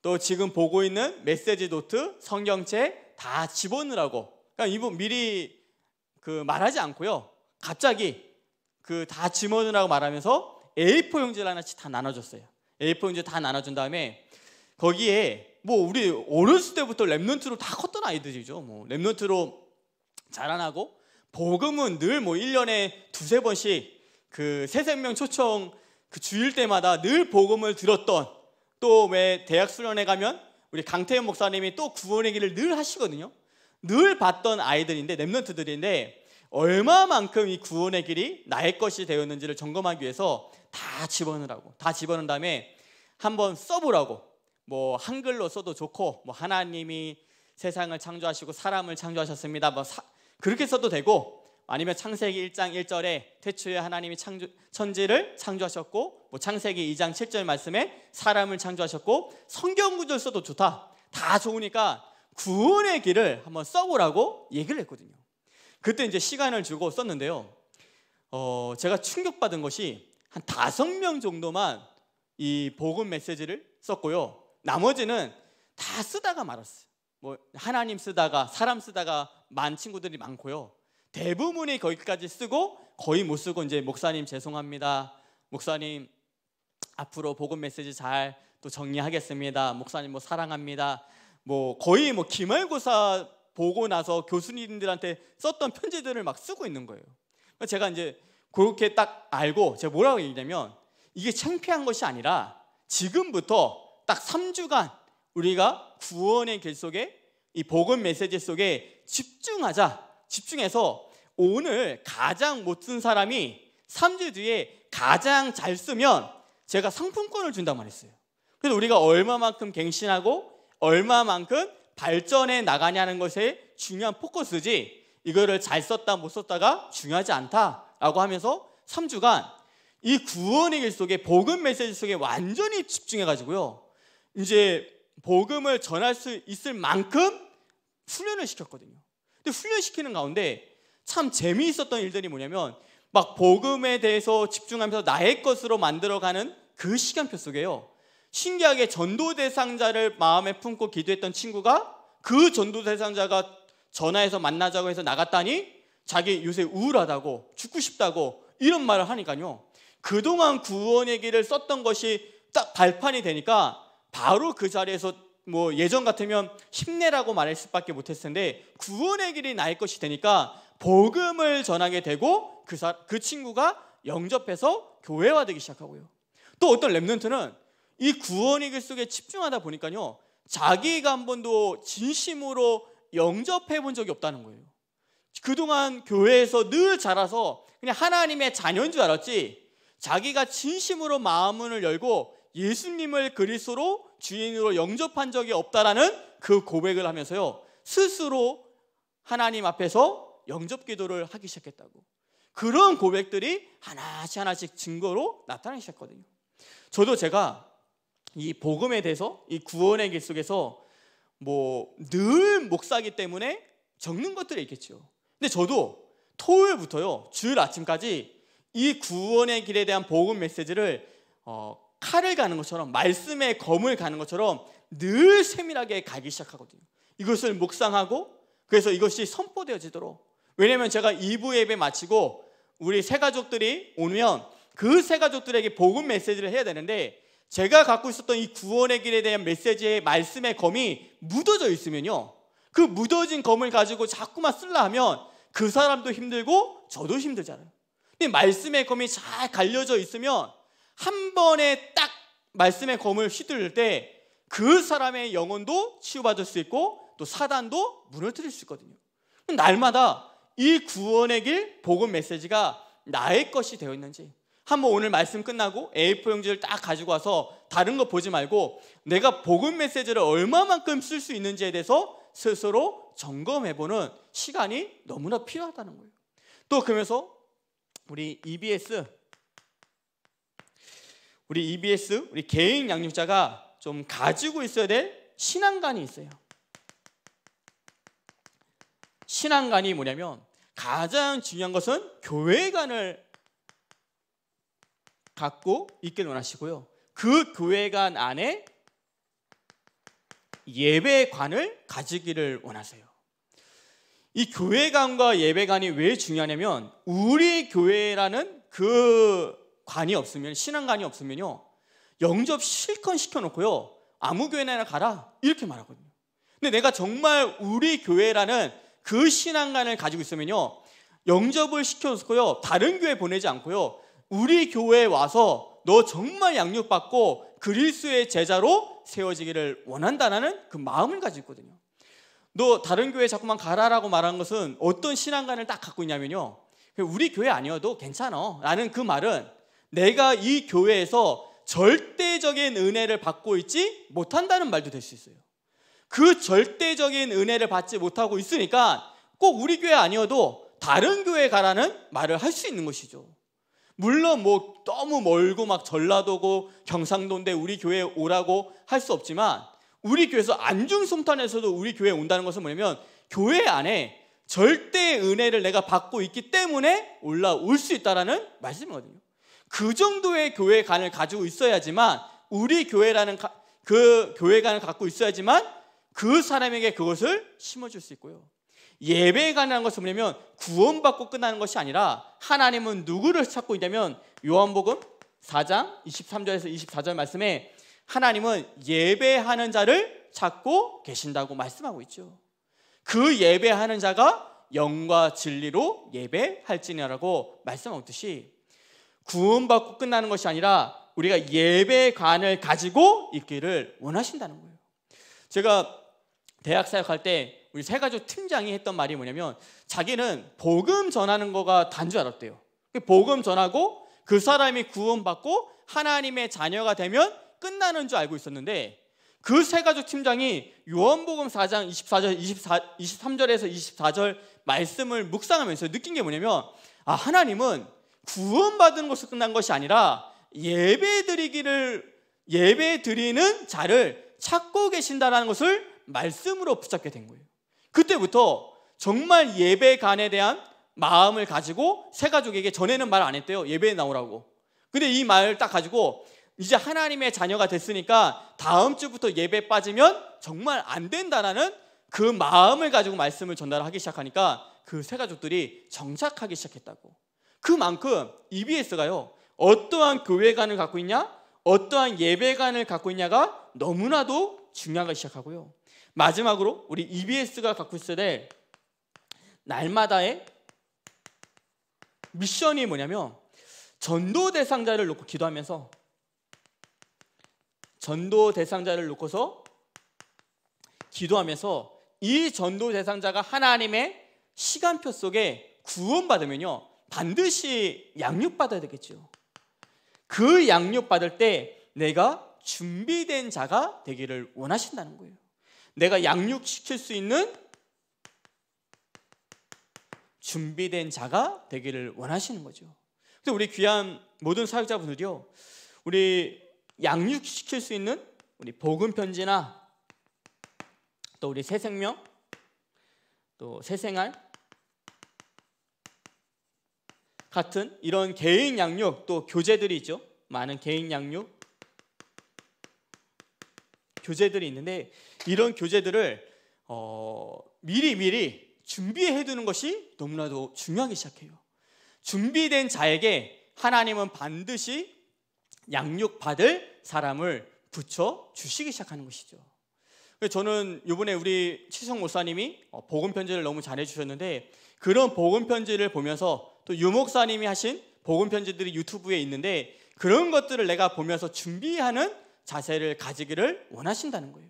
또 지금 보고 있는 메시지 노트, 성경책 다 집어넣으라고. 그러니까 이분 미리 그 말하지 않고요. 갑자기 그 다 집어넣으라고 말하면서 A4 용지를 하나씩 다 나눠줬어요. A4 용지 다 나눠준 다음에 거기에 뭐 우리 어렸을 때부터 랩런트로 다 컸던 아이들이죠. 뭐 랩런트로 자라나고 복음은 늘뭐 1년에 두세 번씩 그 새생명 초청 그 주일 때마다 늘 복음을 들었던 또왜 대학 수련회 가면 우리 강태현 목사님이 또 구원의 길을 늘 하시거든요. 늘 봤던 아이들인데 렘넌트들인데 얼마만큼 이 구원의 길이 나의 것이 되었는지를 점검하기 위해서 다 집어넣으라고 다 집어넣은 다음에 한번 써보라고 뭐 한글로 써도 좋고 뭐 하나님이 세상을 창조하시고 사람을 창조하셨습니다 뭐 사, 그렇게 써도 되고 아니면 창세기 1장 1절에 태초에 하나님이 창조, 천지를 창조하셨고 뭐 창세기 2장 7절 말씀에 사람을 창조하셨고 성경 구절 써도 좋다. 다 좋으니까 구원의 길을 한번 써보라고 얘기를 했거든요. 그때 이제 시간을 주고 썼는데요. 어, 제가 충격받은 것이 한 다섯 명 정도만 이 복음 메시지를 썼고요. 나머지는 다 쓰다가 말았어요. 뭐 하나님 쓰다가 사람 쓰다가 만 친구들이 많고요. 대부분이 거기까지 쓰고 거의 못 쓰고 이제 목사님 죄송합니다. 목사님 앞으로 복음 메시지 잘 또 정리하겠습니다. 목사님 뭐 사랑합니다. 뭐 거의 뭐 기말고사 보고 나서 교수님들한테 썼던 편지들을 막 쓰고 있는 거예요. 그러니까 제가 이제 그렇게 딱 알고 제가 뭐라고 얘기냐면 이게 창피한 것이 아니라 지금부터 딱 3주간 우리가 구원의 길 속에 이 복음 메시지 속에 집중하자. 집중해서 오늘 가장 못 쓴 사람이 3주 뒤에 가장 잘 쓰면 제가 상품권을 준단 말했어요. 그래서 우리가 얼마만큼 갱신하고 얼마만큼 발전해 나가냐는 것에 중요한 포커스지 이거를 잘 썼다 못 썼다가 중요하지 않다라고 하면서 3주간 이 구원의 길 속에 복음 메시지 속에 완전히 집중해 가지고요. 이제 복음을 전할 수 있을 만큼 훈련을 시켰거든요. 근데 훈련시키는 가운데 참 재미있었던 일들이 뭐냐면 막 복음에 대해서 집중하면서 나의 것으로 만들어가는 그 시간표 속에요. 신기하게 전도 대상자를 마음에 품고 기도했던 친구가 그 전도 대상자가 전화해서 만나자고 해서 나갔다니 자기 요새 우울하다고 죽고 싶다고 이런 말을 하니까요. 그동안 구원의 길을 썼던 것이 딱 발판이 되니까 바로 그 자리에서 뭐 예전 같으면 힘내라고 말할 수밖에 못했을 텐데 구원의 길이 나의 것이 되니까 복음을 전하게 되고 그, 사, 그 친구가 영접해서 교회화되기 시작하고요. 또 어떤 랩런트는 이 구원의 길 속에 집중하다 보니까요. 자기가 한 번도 진심으로 영접해 본 적이 없다는 거예요. 그동안 교회에서 늘 자라서 그냥 하나님의 자녀인 줄 알았지 자기가 진심으로 마음을 열고 예수님을 그리스로 주인으로 영접한 적이 없다라는 그 고백을 하면서요. 스스로 하나님 앞에서 영접 기도를 하기 시작했다고. 그런 고백들이 하나씩 하나씩 증거로 나타나기 거든요 저도 제가 이 복음에 대해서 이 구원의 길 속에서 뭐 늘 목사기 때문에 적는 것들이 있겠죠. 근데 저도 토요일부터요 주일 아침까지 이 구원의 길에 대한 복음 메시지를 어, 칼을 가는 것처럼 말씀의 검을 가는 것처럼 늘 세밀하게 가기 시작하거든요. 이것을 묵상하고 그래서 이것이 선포되어지도록 왜냐하면 제가 2부 예배 마치고 우리 새 가족들이 오면 그새 가족들에게 복음 메시지를 해야 되는데 제가 갖고 있었던 이 구원의 길에 대한 메시지의 말씀의 검이 묻어져 있으면요. 그 묻어진 검을 가지고 자꾸만 쓸라 하면 그 사람도 힘들고 저도 힘들잖아요. 근데 말씀의 검이 잘 갈려져 있으면 한 번에 딱 말씀의 검을 휘둘 때 그 사람의 영혼도 치유받을 수 있고 또 사단도 문을 틀릴수 있거든요. 날마다 이 구원의 길 복음 메시지가 나의 것이 되어 있는지 한번 오늘 말씀 끝나고 A4 용지를 딱 가지고 와서 다른 거 보지 말고 내가 복음 메시지를 얼마만큼 쓸 수 있는지에 대해서 스스로 점검해보는 시간이 너무나 필요하다는 거예요. 또 그러면서 우리 EBS 우리 EBS 우리 개인 양육자가 좀 가지고 있어야 될 신앙관이 있어요. 신앙관이 뭐냐면 가장 중요한 것은 교회관을 갖고 있길 원하시고요. 그 교회관 안에 예배관을 가지기를 원하세요. 이 교회관과 예배관이 왜 중요하냐면 우리 교회라는 그 관이 없으면 신앙관이 없으면요 영접 실컷 시켜놓고요 아무 교회나 가라 이렇게 말하거든요. 근데 내가 정말 우리 교회라는 그 신앙관을 가지고 있으면요 영접을 시켜놓고요 다른 교회 보내지 않고요 우리 교회에 와서 너 정말 양육받고 그리스의 제자로 세워지기를 원한다라는 그 마음을 가지고 있거든요. 너 다른 교회 자꾸만 가라라고 말한 것은 어떤 신앙관을 딱 갖고 있냐면요. 우리 교회 아니어도 괜찮아. 라는 그 말은 내가 이 교회에서 절대적인 은혜를 받고 있지 못한다는 말도 될 수 있어요. 그 절대적인 은혜를 받지 못하고 있으니까 꼭 우리 교회 아니어도 다른 교회 가라는 말을 할 수 있는 것이죠. 물론 뭐 너무 멀고 막 전라도고 경상도인데 우리 교회 오라고 할 수 없지만 우리 교회에서 안중송탄에서도 우리 교회에 온다는 것은 뭐냐면 교회 안에 절대 은혜를 내가 받고 있기 때문에 올라올 수 있다라는 말씀이거든요. 그 정도의 교회관을 가지고 있어야지만 우리 교회라는 가, 그 교회관을 갖고 있어야지만 그 사람에게 그것을 심어줄 수 있고요. 예배관이라는 것은 뭐냐면 구원받고 끝나는 것이 아니라 하나님은 누구를 찾고 있냐면 요한복음 4장 23절에서 24절 말씀에 하나님은 예배하는 자를 찾고 계신다고 말씀하고 있죠. 그 예배하는 자가 영과 진리로 예배할지니라고 말씀하듯이 고있 구원받고 끝나는 것이 아니라 우리가 예배관을 가지고 있기를 원하신다는 거예요. 제가 대학 사역할 때 우리 세 가족 팀장이 했던 말이 뭐냐면 자기는 복음 전하는 거가 단 줄 알았대요. 그 복음 전하고 그 사람이 구원받고 하나님의 자녀가 되면 끝나는 줄 알고 있었는데 그 세 가족 팀장이 요한복음 4장 24절 24, 23절에서 24절 말씀을 묵상하면서 느낀 게 뭐냐면 아 하나님은 구원받은 것으로 끝난 것이 아니라 예배 드리기를 예배 드리는 자를 찾고 계신다라는 것을 말씀으로 붙잡게 된 거예요. 그때부터 정말 예배관에 대한 마음을 가지고 새 가족에게 전에는 말 안 했대요. 예배에 나오라고. 근데 이 말을 딱 가지고 이제 하나님의 자녀가 됐으니까 다음 주부터 예배 빠지면 정말 안 된다라는 그 마음을 가지고 말씀을 전달하기 시작하니까 그새 가족들이 정착하기 시작했다고. 그만큼 EBS가요. 어떠한 교회관을 갖고 있냐? 어떠한 예배관을 갖고 있냐가 너무나도 중요한걸 시작하고요. 마지막으로 우리 EBS가 갖고 있어야 될 날마다의 미션이 뭐냐면 전도 대상자를 놓고 기도하면서 전도 대상자를 놓고서 기도하면서 이 전도 대상자가 하나님의 시간표 속에 구원받으면요. 반드시 양육받아야 되겠죠. 그 양육받을 때 내가 준비된 자가 되기를 원하신다는 거예요. 내가 양육시킬 수 있는 준비된 자가 되기를 원하시는 거죠. 그래서 우리 귀한 모든 사역자분들이요. 우리 양육시킬 수 있는 우리 복음 편지나 또 우리 새 생명 또 새 생활 같은 이런 개인 양육 또 교재들이 있죠. 많은 개인 양육 교재들이 있는데 이런 교재들을 어, 미리 미리 준비해 두는 것이 너무나도 중요하기 시작해요. 준비된 자에게 하나님은 반드시 양육받을 사람을 붙여 주시기 시작하는 것이죠. 저는 이번에 우리 최성 목사님이 어, 복음 편지를 너무 잘해 주셨는데 그런 복음 편지를 보면서 또 유목사님이 하신 복음 편지들이 유튜브에 있는데 그런 것들을 내가 보면서 준비하는 자세를 가지기를 원하신다는 거예요.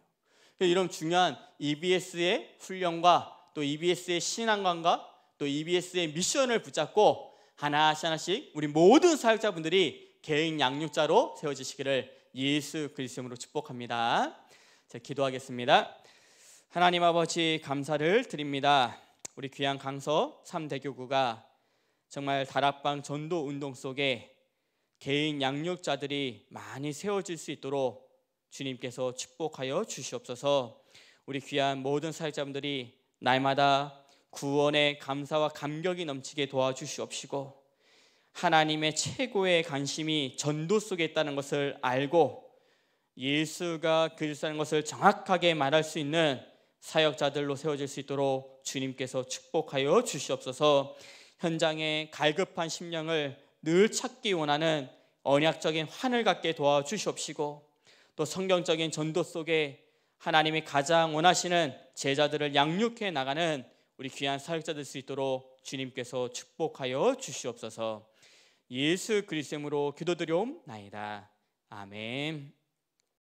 이런 중요한 EBS의 훈련과 또 EBS의 신앙관과 또 EBS의 미션을 붙잡고 하나씩 하나씩 우리 모든 사역자분들이 개인 양육자로 세워지시기를 예수 그리스도로 축복합니다. 제 기도하겠습니다. 하나님 아버지 감사를 드립니다. 우리 귀한 강서 3대교구가 정말 다락방 전도 운동 속에 개인 양육자들이 많이 세워질 수 있도록 주님께서 축복하여 주시옵소서. 우리 귀한 모든 사역자분들이 날마다 구원의 감사와 감격이 넘치게 도와주시옵시고 하나님의 최고의 관심이 전도 속에 있다는 것을 알고 예수가 그리스라는 것을 정확하게 말할 수 있는 사역자들로 세워질 수 있도록 주님께서 축복하여 주시옵소서. 현장의 갈급한 심령을 늘 찾기 원하는 언약적인 환을 갖게 도와주시옵시고 또 성경적인 전도 속에 하나님이 가장 원하시는 제자들을 양육해 나가는 우리 귀한 사역자 될수 있도록 주님께서 축복하여 주시옵소서. 예수 그리스도로 기도드려옵나이다. 아멘.